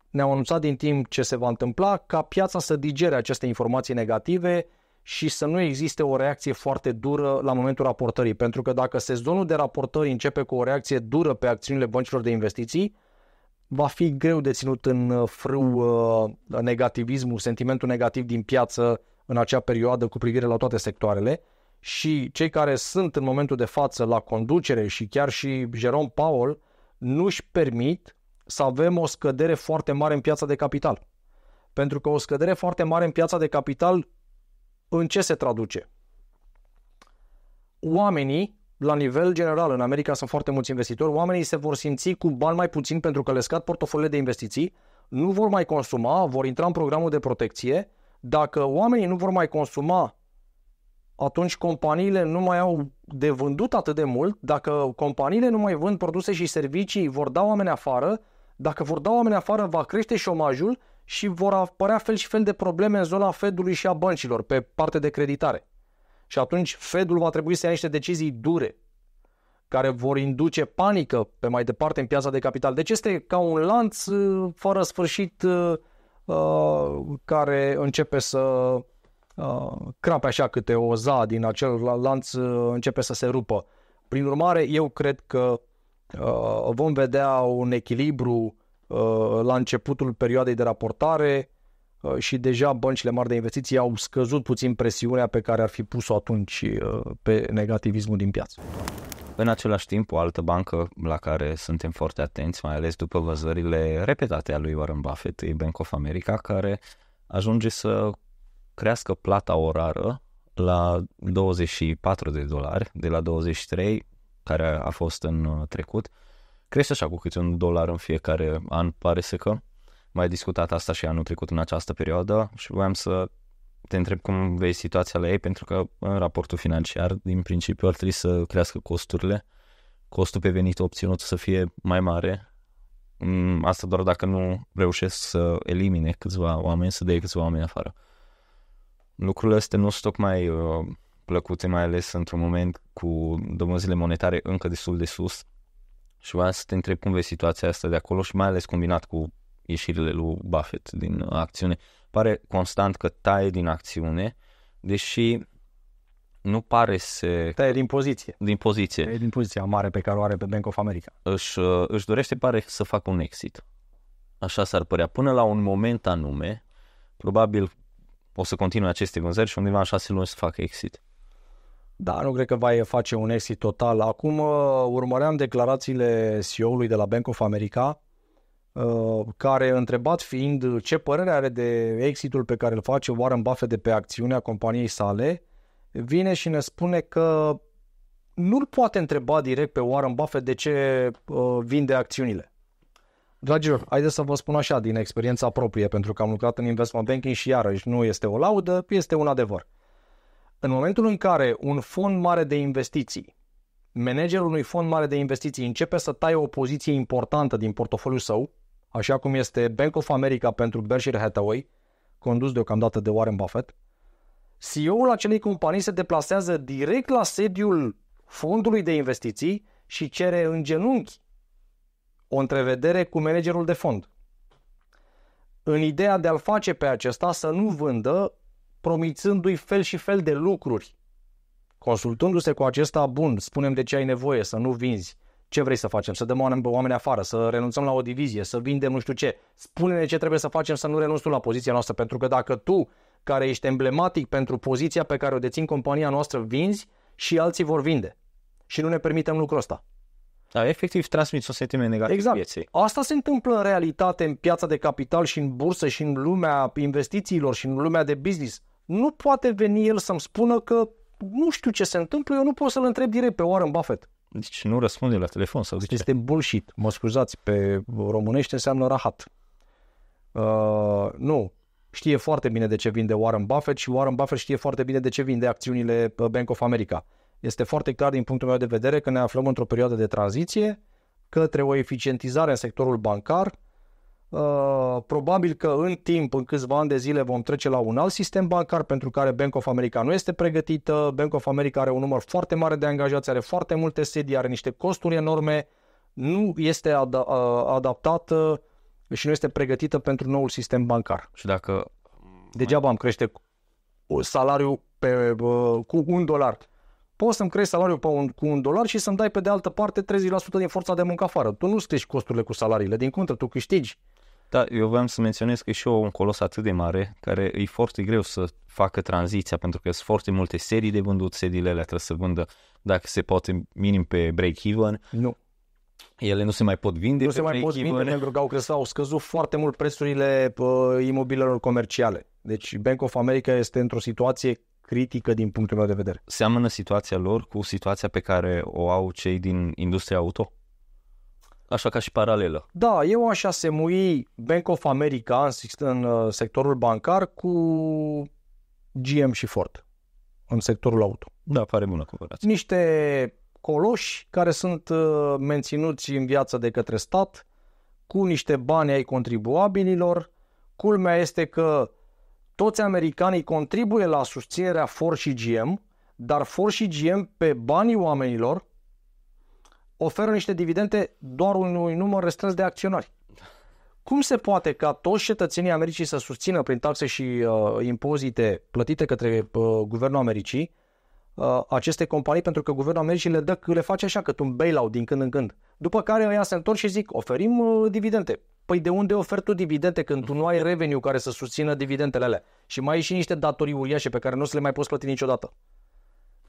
Ne-au anunțat din timp ce se va întâmpla ca piața să digere aceste informații negative și să nu existe o reacție foarte dură la momentul raportării, pentru că dacă sezonul de raportări începe cu o reacție dură pe acțiunile băncilor de investiții, va fi greu de ținut în uh, frâu uh, negativismul, sentimentul negativ din piață în acea perioadă cu privire la toate sectoarele și cei care sunt în momentul de față la conducere și chiar și Jerome Powell nu își permit să avem o scădere foarte mare în piața de capital. Pentru că o scădere foarte mare în piața de capital în ce se traduce? Oamenii la nivel general, în America sunt foarte mulți investitori, oamenii se vor simți cu bani mai puțin pentru că le scad portofoliile de investiții, nu vor mai consuma, vor intra în programul de protecție. Dacă oamenii nu vor mai consuma, atunci companiile nu mai au de vândut atât de mult. Dacă companiile nu mai vând produse și servicii, vor da oameni afară. Dacă vor da oameni afară, va crește șomajul și vor apărea fel și fel de probleme în zona Fedului și a băncilor pe parte de creditare. Și atunci Fedul va trebui să ia niște decizii dure care vor induce panică pe mai departe în piața de capital. Deci este ca un lanț uh, fără sfârșit uh, uh, care începe să uh, crape așa câte o za din acel lanț uh, începe să se rupă. Prin urmare, eu cred că uh, vom vedea un echilibru uh, la începutul perioadei de raportare Uh, și deja băncile mari de investiții au scăzut puțin presiunea pe care ar fi pus-o atunci uh, pe negativismul din piață. În același timp, o altă bancă la care suntem foarte atenți, mai ales după văzările repetate a lui Warren Buffett, e Bank of America, care ajunge să crească plata orară la 24 de dolari, de la 23, care a fost în trecut. Crește așa cu câte un dolar în fiecare an, pare să că mai discutat asta și anul trecut în această perioadă și voiam să te întreb cum vezi situația la ei, pentru că în raportul financiar, din principiu, ar trebui să crească costurile, costul pe venit obținut să fie mai mare, mm, asta doar dacă nu reușesc să elimine câțiva oameni, să dea câțiva oameni afară. Lucrurile astea nu sunt tocmai uh, plăcute, mai ales într-un moment cu domnzile monetare încă destul de sus și vreau să te întreb cum vezi situația asta de acolo și mai ales combinat cu ieșirile lui Buffett din acțiune. Pare constant că taie din acțiune, deși nu pare să... Taie din poziție. Din poziție. Taie din poziția mare pe care o are pe Bank of America. Își, își dorește, pare, să facă un exit. Așa s-ar părea. Până la un moment anume, probabil o să continue aceste vânzări și undeva în șase luni să facă exit. Da, nu cred că va face un exit total. Acum uh, urmăream declarațiile CEO-ului de la Bank of America Uh, care, întrebat fiind ce părere are de exitul pe care îl face Warren Buffett de pe acțiunea companiei sale, vine și ne spune că nu-l poate întreba direct pe Warren Buffett de ce uh, vinde acțiunile. Dragilor, haideți să vă spun așa din experiența proprie, pentru că am lucrat în investment banking și iarăși nu este o laudă, este un adevăr. În momentul în care un fond mare de investiții, managerul unui fond mare de investiții începe să taie o poziție importantă din portofoliul său, așa cum este Bank of America pentru Berkshire Hathaway, condus deocamdată de Warren Buffett, CEO-ul acelei companii se deplasează direct la sediul fondului de investiții și cere în genunchi o întrevedere cu managerul de fond. În ideea de a-l face pe acesta să nu vândă, promițându-i fel și fel de lucruri. Consultându-se cu acesta, bun, spunem de ce ai nevoie, să nu vinzi. Ce vrei să facem? Să dăm oameni afară, să renunțăm la o divizie, să vindem nu știu ce. Spune-ne ce trebuie să facem să nu renunțăm la poziția noastră, pentru că dacă tu, care ești emblematic pentru poziția pe care o dețin compania noastră, vinzi și alții vor vinde. Și nu ne permitem lucrul ăsta. Da, efectiv transmit o sentiment negativ exact. vieții. Asta se întâmplă în realitate în piața de capital și în bursă și în lumea investițiilor și în lumea de business. Nu poate veni el să-mi spună că nu știu ce se întâmplă, eu nu pot să-l întreb direct pe Warren Buffett. Deci nu răspunde la telefon sau Asta este bullshit, mă scuzați, pe românește înseamnă rahat. Uh, nu, știe foarte bine de ce vinde Warren Buffett și Warren Buffett știe foarte bine de ce vinde acțiunile uh, Bank of America. Este foarte clar din punctul meu de vedere că ne aflăm într-o perioadă de tranziție către o eficientizare în sectorul bancar, Uh, probabil că în timp, în câțiva ani de zile, vom trece la un alt sistem bancar pentru care Bank of America nu este pregătită. Bank of America are un număr foarte mare de angajați, are foarte multe sedii, are niște costuri enorme, nu este ad- uh, adaptată și nu este pregătită pentru noul sistem bancar. Și dacă... Degeaba am crește salariul pe, uh, cu un dolar. Poți să-mi crești salariul pe un, cu un dolar și să-mi dai pe de altă parte 30% din forța de muncă afară. Tu nu-ți costurile cu salariile, din contră, tu câștigi. Da, eu vreau să menționez că e și eu un colos atât de mare, care e foarte greu să facă tranziția, pentru că sunt foarte multe serii de vândut, seriile alea trebuie să vândă, dacă se poate, minim pe break-even. Nu. Ele nu se mai pot vinde. Nu se mai pot vinde pentru că au crescut, au scăzut foarte mult prețurile imobilelor comerciale. Deci Bank of America este într-o situație critică din punctul meu de vedere. Seamănă situația lor cu situația pe care o au cei din industria auto? Așa ca și paralelă. Da, eu aș asemui Bank of America în, în uh, sectorul bancar cu GM și Ford în sectorul auto. Da, pare bună comparație. Niște coloși care sunt uh, menținuți în viață de către stat cu niște bani ai contribuabililor. Culmea este că toți americanii contribuie la susținerea Ford și GM, dar Ford și GM pe banii oamenilor oferă niște dividende doar unui număr restrâns de acționari. Cum se poate ca toți cetățenii Americii să susțină prin taxe și uh, impozite plătite către uh, guvernul Americii uh, aceste companii pentru că guvernul Americii le, dă, le face așa că un bailout din când în când. După care ăia se întorc și zic oferim uh, dividende. Păi de unde oferi tu dividende când tu nu ai revenue care să susțină dividendele alea? Și mai ai și niște datorii uriașe pe care nu o să le mai poți plăti niciodată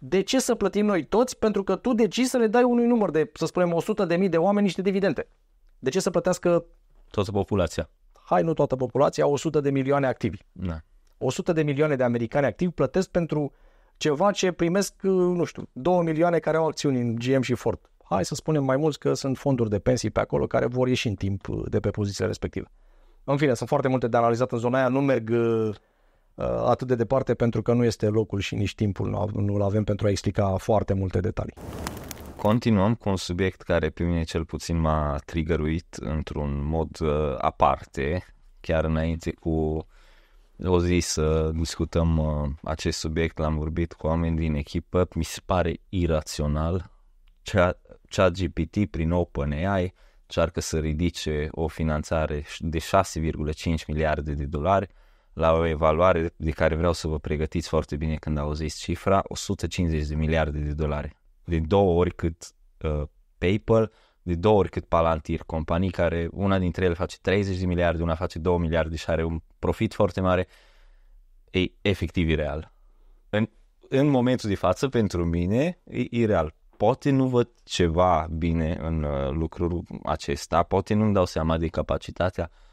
de ce să plătim noi toți? Pentru că tu decizi să le dai unui număr de, să spunem, 100 de mii de oameni niște dividende. De ce să plătească... Toată populația. Hai, nu toată populația, 100 de milioane activi. Da. 100 de milioane de americani activi plătesc pentru ceva ce primesc, nu știu, 2 milioane care au acțiuni în GM și Ford. Hai să spunem mai mulți că sunt fonduri de pensii pe acolo care vor ieși în timp de pe pozițiile respective. În fine, sunt foarte multe de analizat în zona aia, nu merg Uh, atât de departe pentru că nu este locul și nici timpul nu-l avem pentru a explica foarte multe detalii. Continuăm cu un subiect care pe mine cel puțin m-a trigăruit într-un mod uh, aparte, chiar înainte cu o zi să discutăm uh, acest subiect, l-am vorbit cu oameni din echipă, mi se pare irațional ce GPT prin OpenAI cearcă să ridice o finanțare de 6,5 miliarde de dolari la o evaluare de care vreau să vă pregătiți foarte bine când auziți cifra, 150 de miliarde de dolari. De două ori cât uh, PayPal, de două ori cât Palantir, companii care una dintre ele face 30 de miliarde, una face 2 miliarde și are un profit foarte mare, e efectiv ireal. În, în momentul de față, pentru mine, e ireal. Poate nu văd ceva bine în uh, lucrul acesta, poate nu-mi dau seama de capacitatea uh,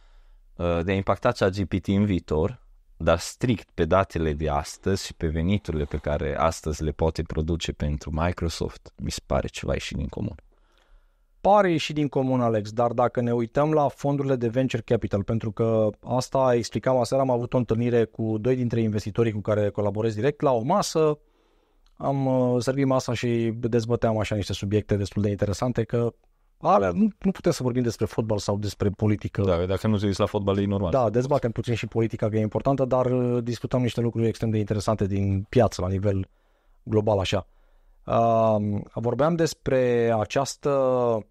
de eh, a impacta GPT în viitor, dar strict pe datele de astăzi și pe veniturile pe care astăzi le poate produce pentru Microsoft, mi se pare ceva și din comun. Pare și din comun, Alex, dar dacă ne uităm la fondurile de venture capital, pentru că asta explicam aseară, am avut o întâlnire cu doi dintre investitorii cu care colaborez direct la o masă, am eh, servit masa și dezbăteam așa niște subiecte destul de interesante, că alea, nu, nu putem să vorbim despre fotbal sau despre politică. Da, dacă nu zici la fotbal, e normal. Da, dezbatem puțin și politica, că e importantă, dar uh, discutăm niște lucruri extrem de interesante din piață, la nivel global, așa. Uh, vorbeam despre această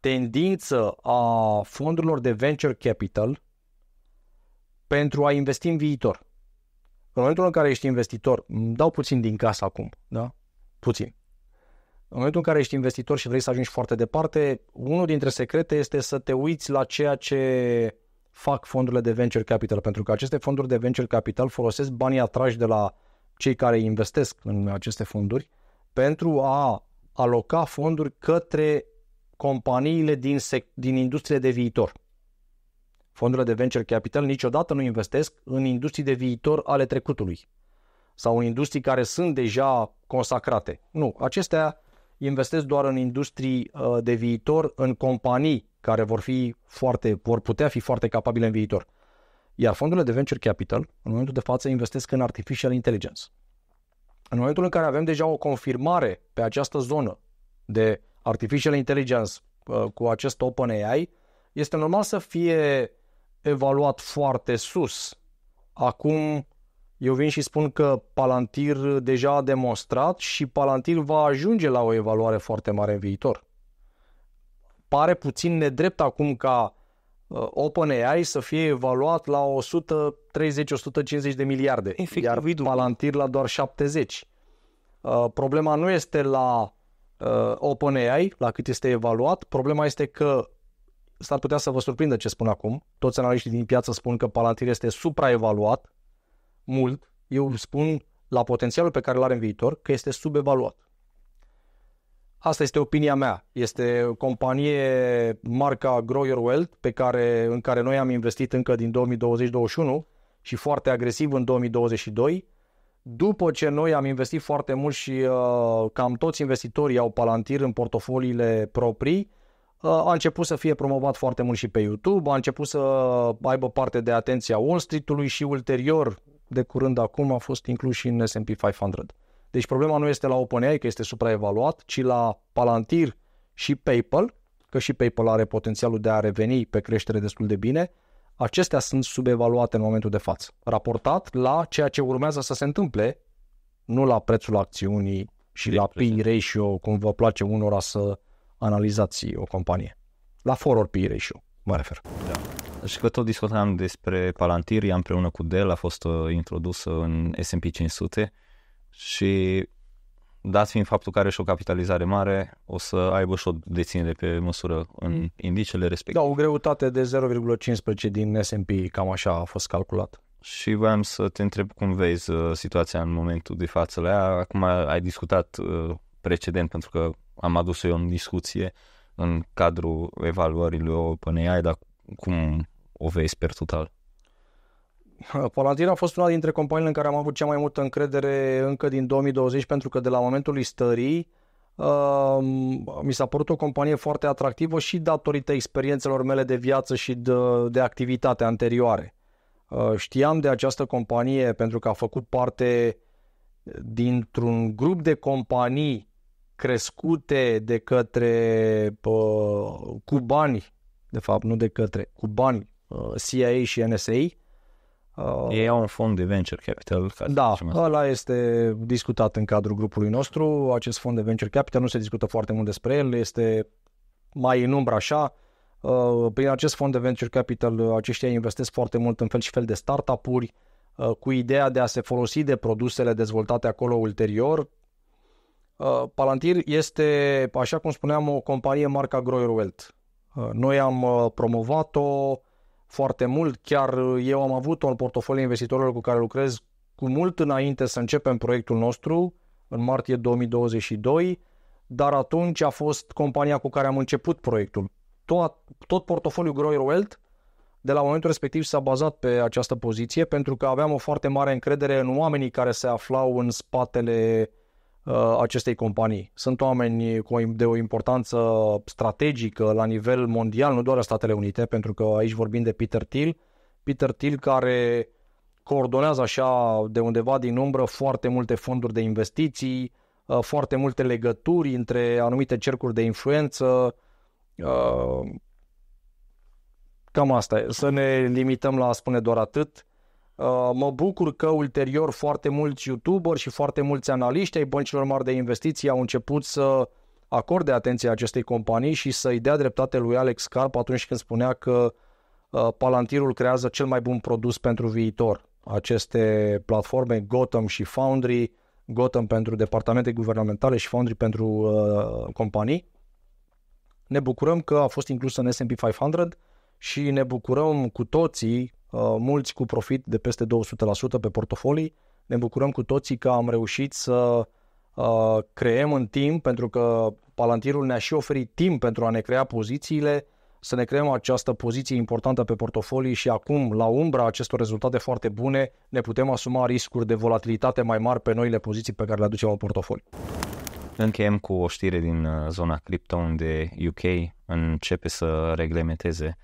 tendință a fondurilor de venture capital pentru a investi în viitor. În momentul în care ești investitor, îmi dau puțin din casă acum, da? Puțin. În momentul în care ești investitor și vrei să ajungi foarte departe, unul dintre secrete este să te uiți la ceea ce fac fondurile de venture capital, pentru că aceste fonduri de venture capital folosesc banii atrași de la cei care investesc în aceste fonduri pentru a aloca fonduri către companiile din, sec- din industrie de viitor. Fondurile de venture capital niciodată nu investesc în industrii de viitor ale trecutului sau în industrii care sunt deja consacrate. Nu, acestea investesc doar în industrii uh, de viitor, în companii care vor fi foarte, vor putea fi foarte capabile în viitor. Iar fondurile de venture capital, în momentul de față, investesc în artificial intelligence. În momentul în care avem deja o confirmare pe această zonă de artificial intelligence uh, cu acest OpenAI, este normal să fie evaluat foarte sus. Acum eu vin și spun că Palantir deja a demonstrat și Palantir va ajunge la o evaluare foarte mare în viitor. Pare puțin nedrept acum ca uh, OpenAI să fie evaluat la 130-150 de miliarde, Efectiv, iar vidul. Palantir la doar 70. Uh, problema nu este la uh, OpenAI, la cât este evaluat, problema este că s-ar putea să vă surprindă ce spun acum. Toți analiștii din piață spun că Palantir este supraevaluat, mult, eu îl spun la potențialul pe care îl are în viitor, că este subevaluat. Asta este opinia mea. Este o companie marca Grow Your Wealth pe care, în care noi am investit încă din 2020-2021 și foarte agresiv în 2022. După ce noi am investit foarte mult și uh, cam toți investitorii au Palantir în portofoliile proprii, uh, a început să fie promovat foarte mult și pe YouTube, a început să uh, aibă parte de atenția Wall Street-ului și ulterior de curând acum a fost inclus și în S&P 500. Deci problema nu este la OpenAI că este supraevaluat, ci la Palantir și PayPal, că și PayPal are potențialul de a reveni pe creștere destul de bine, acestea sunt subevaluate în momentul de față, raportat la ceea ce urmează să se întâmple, nu la prețul acțiunii și de la exact. PE ratio, cum vă place unora să analizați o companie. La forward PE ratio, mă refer. Da. Și că tot discutam despre Palantir, ea împreună cu Dell a fost uh, introdusă în S&P 500 și dat fiind faptul că are și o capitalizare mare, o să aibă și o deținere pe măsură în mm. indicele respectiv. Da, o greutate de 0,15 din S&P, cam așa a fost calculat. Și voiam să te întreb cum vezi uh, situația în momentul de față la ea. Acum ai discutat uh, precedent, pentru că am adus-o eu în discuție în cadrul evaluării lui OpenAI, dar cum o vezi per total? Palantir a fost una dintre companiile în care am avut cea mai multă încredere încă din 2020 pentru că de la momentul listării uh, mi s-a părut o companie foarte atractivă și datorită experiențelor mele de viață și de, de activitate anterioare. Uh, știam de această companie pentru că a făcut parte dintr-un grup de companii crescute de către uh, cu bani de fapt, nu de către, cu bani uh, CIA și NSA. Uh, Ei au un fond de venture capital. Ca da, ăla este discutat în cadrul grupului nostru. Acest fond de venture capital nu se discută foarte mult despre el, este mai în umbră așa. Uh, prin acest fond de venture capital, aceștia investesc foarte mult în fel și fel de startup-uri cu ideea de a se folosi de produsele dezvoltate acolo ulterior. Palantir este, așa cum spuneam, o companie marca Grower Wealth Uh, noi am uh, promovat-o foarte mult, chiar uh, eu am avut-o în portofoliul investitorilor cu care lucrez cu mult înainte să începem proiectul nostru, în martie 2022, dar atunci a fost compania cu care am început proiectul. Tot, tot portofoliul Grower Wealth de la momentul respectiv s-a bazat pe această poziție pentru că aveam o foarte mare încredere în oamenii care se aflau în spatele Uh, acestei companii. Sunt oameni de o importanță strategică la nivel mondial, nu doar în Statele Unite, pentru că aici vorbim de Peter Thiel. Peter Thiel care coordonează așa de undeva din umbră foarte multe fonduri de investiții, uh, foarte multe legături între anumite cercuri de influență. Uh, cam asta e. Să ne limităm la a spune doar atât. Uh, mă bucur că ulterior foarte mulți YouTuber și foarte mulți analiști ai băncilor mari de investiții au început să acorde atenție acestei companii și să-i dea dreptate lui Alex Carp atunci când spunea că uh, Palantirul creează cel mai bun produs pentru viitor. Aceste platforme Gotham și Foundry, Gotham pentru departamente guvernamentale și Foundry pentru uh, companii. Ne bucurăm că a fost inclusă în S&P 500 și ne bucurăm cu toții Uh, mulți cu profit de peste 200% pe portofolii. Ne bucurăm cu toții că am reușit să uh, creăm în timp, pentru că Palantirul ne-a și oferit timp pentru a ne crea pozițiile, să ne creăm această poziție importantă pe portofolii și acum, la umbra acestor rezultate foarte bune, ne putem asuma riscuri de volatilitate mai mari pe noile poziții pe care le aducem în portofoliu. Încheiem cu o știre din uh, zona cripto unde UK începe să reglementeze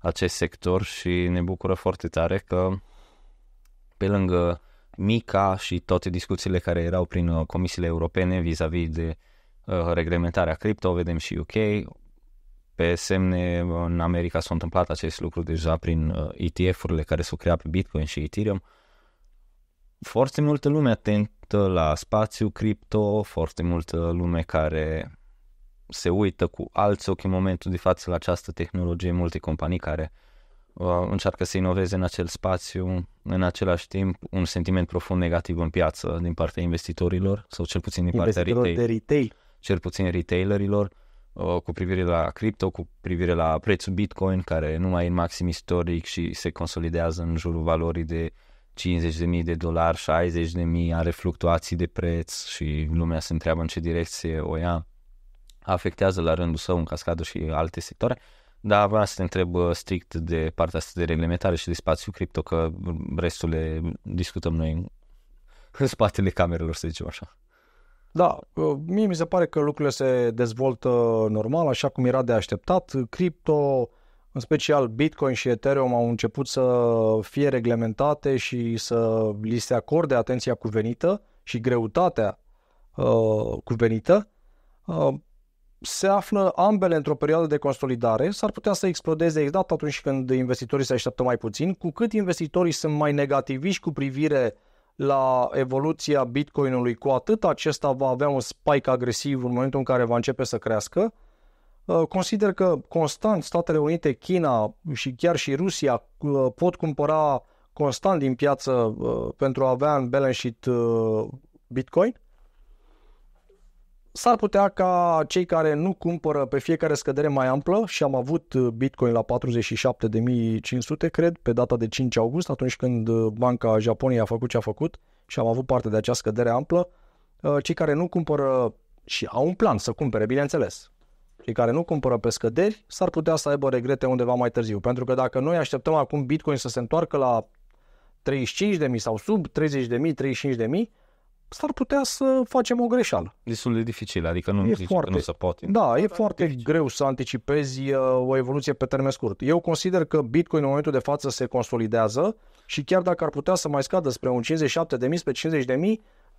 acest sector și ne bucură foarte tare că pe lângă MICA și toate discuțiile care erau prin uh, comisiile europene vis-a-vis de uh, reglementarea cripto, vedem și UK, pe semne în America s-a întâmplat acest lucru deja prin uh, ETF-urile care s-au creat pe Bitcoin și Ethereum. Foarte multă lume atentă la spațiu cripto, foarte multă lume care se uită cu alți ochi în momentul de față la această tehnologie, multe companii care uh, încearcă să inoveze în acel spațiu, în același timp un sentiment profund negativ în piață din partea investitorilor sau cel puțin din partea retail, de retail, cel puțin retailerilor uh, cu privire la cripto, cu privire la prețul Bitcoin care nu mai e în maxim istoric și se consolidează în jurul valorii de 50.000 de dolari, 60.000, are fluctuații de preț și lumea se întreabă în ce direcție o ia afectează la rândul său în cascadă și alte sectoare, dar vreau să te întreb uh, strict de partea asta de reglementare și de spațiu cripto, că restul le discutăm noi în spatele camerelor, să zicem așa. Da, uh, mie mi se pare că lucrurile se dezvoltă normal, așa cum era de așteptat. Cripto, în special Bitcoin și Ethereum, au început să fie reglementate și să li se acorde atenția cuvenită și greutatea uh, cuvenită. Uh, se află ambele într-o perioadă de consolidare, s-ar putea să explodeze exact atunci când investitorii se așteaptă mai puțin, cu cât investitorii sunt mai negativiști cu privire la evoluția Bitcoinului, cu atât acesta va avea un spike agresiv în momentul în care va începe să crească. Uh, consider că constant Statele Unite, China și chiar și Rusia uh, pot cumpăra constant din piață uh, pentru a avea în balance sheet Bitcoin s-ar putea ca cei care nu cumpără pe fiecare scădere mai amplă și am avut uh, Bitcoin la 47.500, cred, pe data de 5 august, atunci când uh, Banca Japoniei a făcut ce a făcut și am avut parte de acea scădere amplă, uh, cei care nu cumpără și au un plan să cumpere, bineînțeles, cei care nu cumpără pe scăderi s-ar putea să aibă regrete undeva mai târziu. Pentru că dacă noi așteptăm acum Bitcoin să se întoarcă la 35.000 sau sub 30.000, 35.000, s-ar putea să facem o greșeală. Destul deci de dificil, adică nu, e foarte, nu se poate. Da, e foarte dificil. greu să anticipezi uh, o evoluție pe termen scurt. Eu consider că Bitcoin în momentul de față se consolidează și chiar dacă ar putea să mai scadă spre un 57.000, spre 50.000,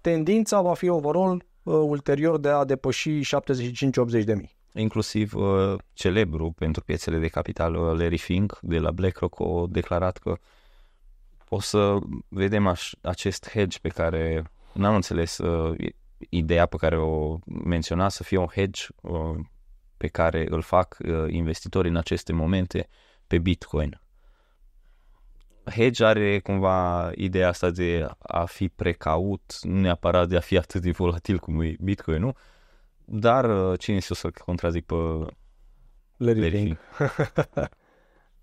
tendința va fi overall uh, ulterior de a depăși 75-80.000. Inclusiv uh, celebru pentru piețele de capital uh, Larry Fink de la BlackRock a declarat că o să vedem aș, acest hedge pe care n-am înțeles uh, ideea pe care o menționa să fie un hedge uh, pe care îl fac uh, investitorii în aceste momente pe Bitcoin. Hedge are cumva ideea asta de a fi precaut, nu neapărat de a fi atât de volatil cum e Bitcoin, nu? Dar uh, cine este o să contrazic pe Larry King.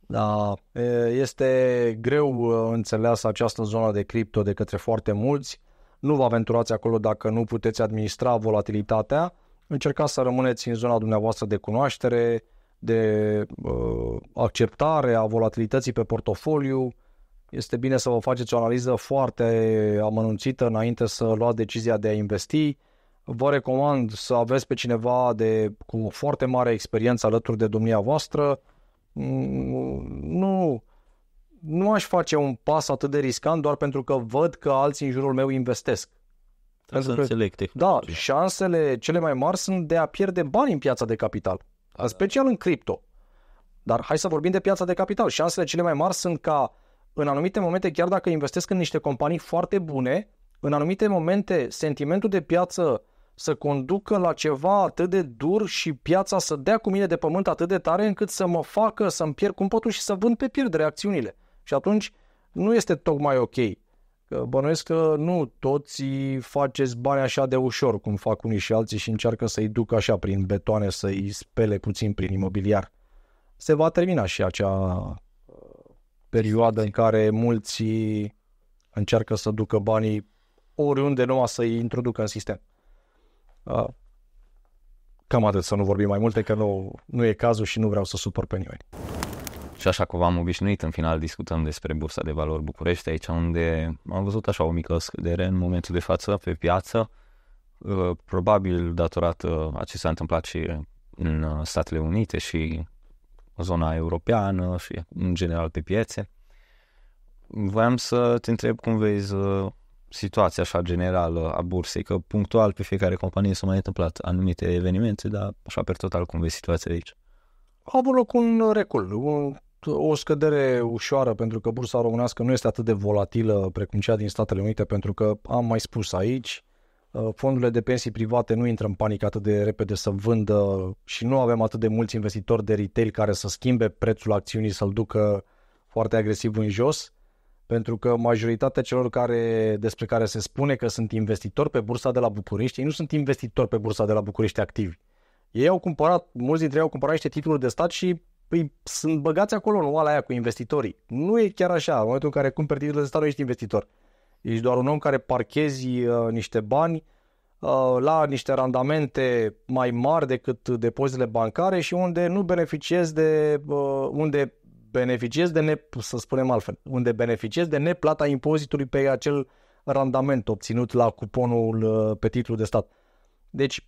da, este greu uh, înțeleasă această zonă de cripto de către foarte mulți nu vă aventurați acolo dacă nu puteți administra volatilitatea. Încercați să rămâneți în zona dumneavoastră de cunoaștere, de uh, acceptare a volatilității pe portofoliu. Este bine să vă faceți o analiză foarte amănunțită înainte să luați decizia de a investi. Vă recomand să aveți pe cineva de, cu foarte mare experiență alături de dumneavoastră. Mm, nu nu aș face un pas atât de riscant doar pentru că văd că alții în jurul meu investesc. Trebuie da, să înțeleg tehnologia. Da, șansele cele mai mari sunt de a pierde bani în piața de capital, da. în da. special în cripto. Dar hai să vorbim de piața de capital. Șansele cele mai mari sunt ca în anumite momente, chiar dacă investesc în niște companii foarte bune, în anumite momente sentimentul de piață să conducă la ceva atât de dur și piața să dea cu mine de pământ atât de tare încât să mă facă să-mi pierd cumpătul și să vând pe pierdere acțiunile. Și atunci nu este tocmai ok. Că bănuiesc că nu toți faceți bani așa de ușor, cum fac unii și alții și încearcă să-i ducă așa prin betoane, să-i spele puțin prin imobiliar. Se va termina și acea uh, perioadă în care mulți încearcă să ducă banii oriunde nu să-i introducă în sistem. Uh, cam atât, să nu vorbim mai multe, că nu, nu e cazul și nu vreau să supăr pe nimeni. Și așa cum v-am obișnuit, în final discutăm despre Bursa de Valori București, aici unde am văzut așa o mică scădere în momentul de față pe piață, uh, probabil datorată a ce s-a întâmplat și în uh, Statele Unite și zona europeană și în general pe piețe. Voiam să te întreb cum vezi uh, situația așa generală a bursei, că punctual pe fiecare companie s-au mai întâmplat anumite evenimente, dar așa pe total cum vezi situația aici? Am avut loc un recul, un o scădere ușoară pentru că bursa românească nu este atât de volatilă precum cea din Statele Unite pentru că am mai spus aici, uh, fondurile de pensii private nu intră în panică atât de repede să vândă și nu avem atât de mulți investitori de retail care să schimbe prețul acțiunii să-l ducă foarte agresiv în jos, pentru că majoritatea celor care, despre care se spune că sunt investitori pe bursa de la București, ei nu sunt investitori pe bursa de la București activi. Ei au cumpărat, mulți dintre ei au cumpărat niște titluri de stat și Păi sunt băgați acolo în oala aia cu investitorii. Nu e chiar așa. În momentul în care cumperi titlul de stat, nu ești investitor. Ești doar un om care parchezi uh, niște bani uh, la niște randamente mai mari decât depozitele bancare și unde nu beneficiezi de uh, unde beneficiezi de ne, să spunem altfel, unde beneficiezi de neplata impozitului pe acel randament obținut la cuponul uh, pe titlul de stat. Deci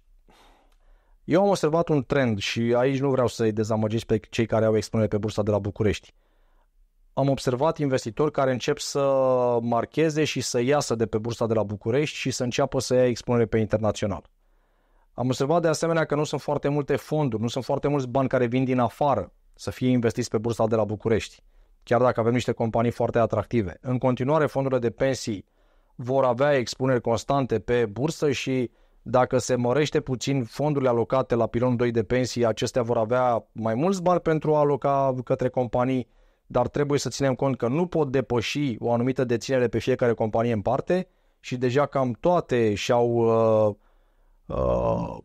eu am observat un trend și aici nu vreau să-i dezamăgesc pe cei care au expunere pe bursa de la București. Am observat investitori care încep să marcheze și să iasă de pe bursa de la București și să înceapă să ia expunere pe internațional. Am observat de asemenea că nu sunt foarte multe fonduri, nu sunt foarte mulți bani care vin din afară să fie investiți pe bursa de la București, chiar dacă avem niște companii foarte atractive. În continuare, fondurile de pensii vor avea expuneri constante pe bursă și dacă se mărește puțin fondurile alocate la pilonul 2 de pensii, acestea vor avea mai mulți bani pentru a aloca către companii, dar trebuie să ținem cont că nu pot depăși o anumită deținere pe fiecare companie în parte și deja cam toate și-au uh, uh,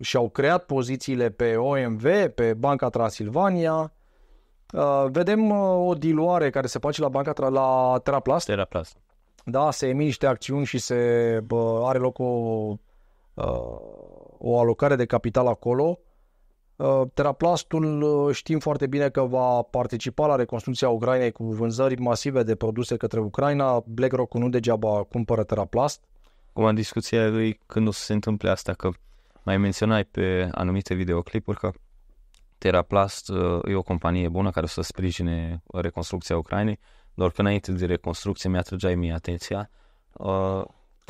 și-au creat pozițiile pe OMV, pe Banca Transilvania. Uh, vedem uh, o diluare care se face la Banca tra- la Teraplast. Teraplast. Da, se emit niște acțiuni și se uh, are loc o Uh, o alocare de capital acolo. Uh, Teraplastul uh, știm foarte bine că va participa la reconstrucția Ucrainei cu vânzări masive de produse către Ucraina. BlackRock nu degeaba cumpără Teraplast. Cum am discuția lui când o să se întâmple asta, că mai menționai pe anumite videoclipuri că Teraplast e o companie bună care o să sprijine reconstrucția Ucrainei, doar că înainte de reconstrucție mi-a atrăgeai mie atenția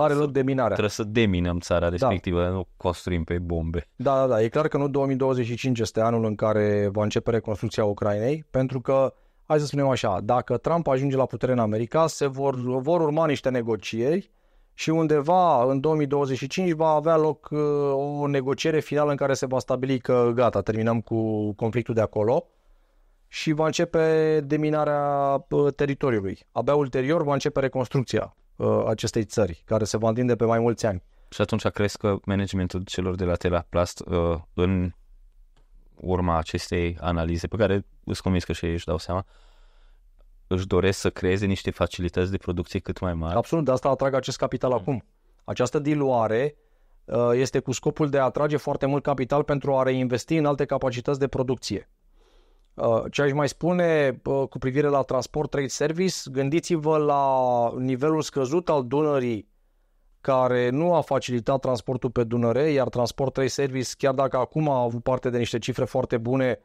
are loc minare. Trebuie să deminăm țara da. respectivă, da. nu construim pe bombe. Da, da, da. E clar că nu 2025 este anul în care va începe reconstrucția Ucrainei, pentru că, hai să spunem așa, dacă Trump ajunge la putere în America, se vor, vor urma niște negocieri și undeva în 2025 va avea loc uh, o negociere finală în care se va stabili că gata, terminăm cu conflictul de acolo și va începe deminarea uh, teritoriului. Abia ulterior va începe reconstrucția Uh, acestei țări, care se va întinde pe mai mulți ani. Și atunci crezi că managementul celor de la Telaplast uh, în urma acestei analize, pe care îți convins că și ei își dau seama, își doresc să creeze niște facilități de producție cât mai mari. Absolut, de asta atrag acest capital mm. acum. Această diluare uh, este cu scopul de a atrage foarte mult capital pentru a reinvesti în alte capacități de producție. Uh, ce aș mai spune uh, cu privire la transport trade service, gândiți-vă la nivelul scăzut al Dunării care nu a facilitat transportul pe Dunăre, iar Transport Trade Service, chiar dacă acum a avut parte de niște cifre foarte bune,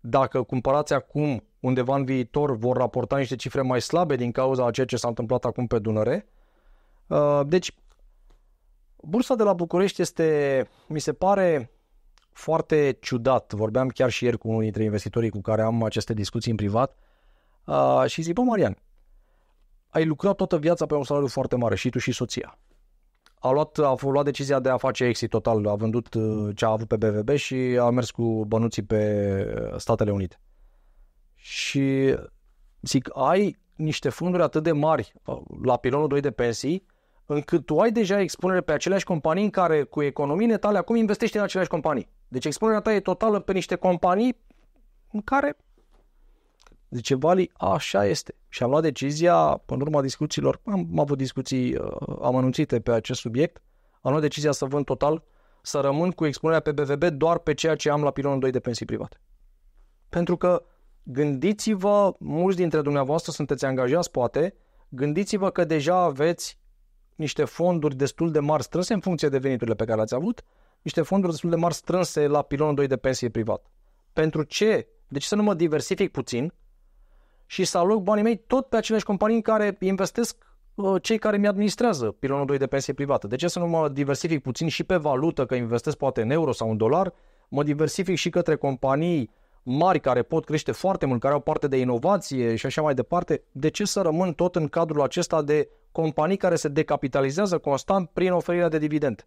dacă cumpărați acum, undeva în viitor, vor raporta niște cifre mai slabe din cauza a ceea ce s-a întâmplat acum pe Dunăre. Uh, deci, bursa de la București este, mi se pare, foarte ciudat. Vorbeam chiar și ieri cu unul dintre investitorii cu care am aceste discuții în privat uh, și zic, bă, Marian, ai lucrat toată viața pe un salariu foarte mare și tu și soția. A luat, a luat decizia de a face exit total, a vândut uh, ce a avut pe BVB și a mers cu bănuții pe uh, Statele Unite. Și zic, ai niște funduri atât de mari uh, la pilonul 2 de pensii, încât tu ai deja expunere pe aceleași companii în care cu economiile tale acum investești în aceleași companii. Deci expunerea ta e totală pe niște companii în care Zice Vali, așa este. Și am luat decizia, în urma discuțiilor, am, am avut discuții uh, am amănunțite pe acest subiect, am luat decizia să vând total, să rămân cu expunerea pe BVB doar pe ceea ce am la pilonul 2 de pensii private. Pentru că gândiți-vă, mulți dintre dumneavoastră sunteți angajați poate, gândiți-vă că deja aveți niște fonduri destul de mari strânse în funcție de veniturile pe care le-ați avut, niște fonduri destul de mari strânse la pilonul 2 de pensie privat. Pentru ce? De deci ce să nu mă diversific puțin și să aloc banii mei tot pe aceleași companii în care investesc uh, cei care mi-administrează pilonul 2 de pensie privată. De ce să nu mă diversific puțin și pe valută, că investesc poate în euro sau în dolar, mă diversific și către companii mari care pot crește foarte mult, care au parte de inovație și așa mai departe, de ce să rămân tot în cadrul acesta de companii care se decapitalizează constant prin oferirea de dividend?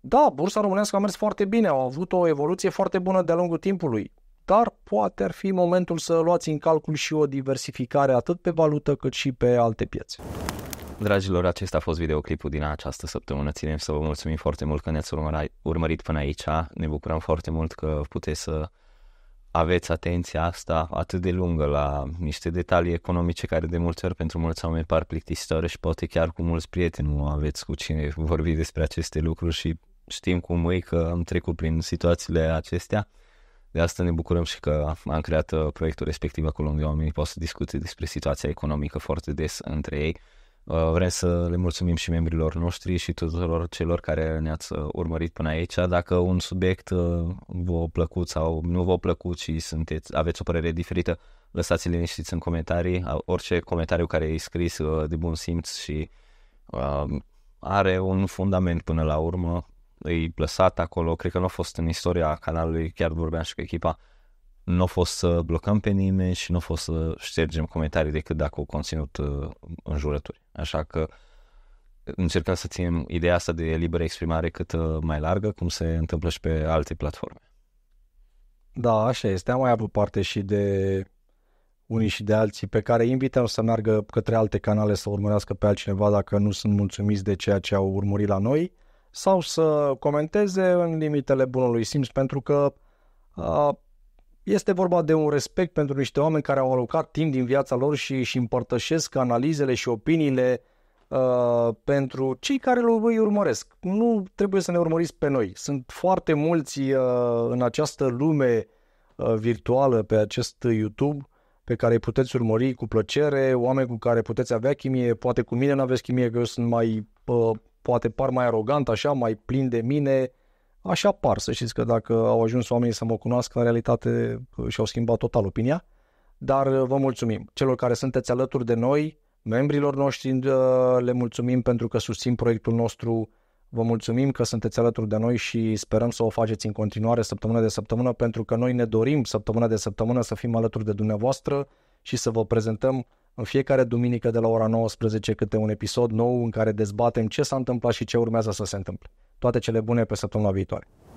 Da, bursa românească a mers foarte bine, au avut o evoluție foarte bună de-a lungul timpului, dar poate ar fi momentul să luați în calcul și o diversificare atât pe valută cât și pe alte piețe. Dragilor, acesta a fost videoclipul din această săptămână. Ținem să vă mulțumim foarte mult că ne-ați urmărit până aici. Ne bucurăm foarte mult că puteți să aveți atenția asta atât de lungă la niște detalii economice care de multe ori pentru mulți oameni par plictisitoare și poate chiar cu mulți prieteni nu aveți cu cine vorbi despre aceste lucruri și știm cum e că am trecut prin situațiile acestea. De asta ne bucurăm și că am creat uh, proiectul respectiv acolo unde oamenii pot să discute despre situația economică foarte des între ei Uh, vrem să le mulțumim și membrilor noștri și tuturor celor care ne-ați uh, urmărit până aici. Dacă un subiect uh, v-a plăcut sau nu v-a plăcut și sunteți, aveți o părere diferită, lăsați-l liniștiți în comentarii. Orice comentariu care e scris de bun simț și um, are un fundament până la urmă, îi lăsat acolo, cred că nu a fost în istoria canalului, chiar vorbeam și cu echipa, nu a fost să blocăm pe nimeni și nu a fost să ștergem comentarii decât dacă au conținut uh, jurături. Așa că uh, încercăm să ținem ideea asta de liberă exprimare cât uh, mai largă, cum se întâmplă și pe alte platforme. Da, așa este. Am mai avut parte și de unii și de alții pe care îi invităm să meargă către alte canale să urmărească pe altcineva dacă nu sunt mulțumiți de ceea ce au urmărit la noi sau să comenteze în limitele bunului simț pentru că este vorba de un respect pentru niște oameni care au alocat timp din viața lor și își împărtășesc analizele și opiniile uh, pentru cei care îi urmăresc. Nu trebuie să ne urmăriți pe noi. Sunt foarte mulți uh, în această lume uh, virtuală pe acest YouTube pe care îi puteți urmări cu plăcere, oameni cu care puteți avea chimie, poate cu mine nu aveți chimie, că eu sunt mai, uh, poate par mai arogant așa, mai plin de mine, Așa par, să știți că dacă au ajuns oamenii să mă cunoască, în realitate uh, și-au schimbat total opinia. Dar uh, vă mulțumim. Celor care sunteți alături de noi, membrilor noștri, uh, le mulțumim pentru că susțin proiectul nostru. Vă mulțumim că sunteți alături de noi și sperăm să o faceți în continuare săptămână de săptămână, pentru că noi ne dorim săptămână de săptămână să fim alături de dumneavoastră și să vă prezentăm în fiecare duminică de la ora 19 câte un episod nou în care dezbatem ce s-a întâmplat și ce urmează să se întâmple. Toate cele bune pe săptămâna viitoare!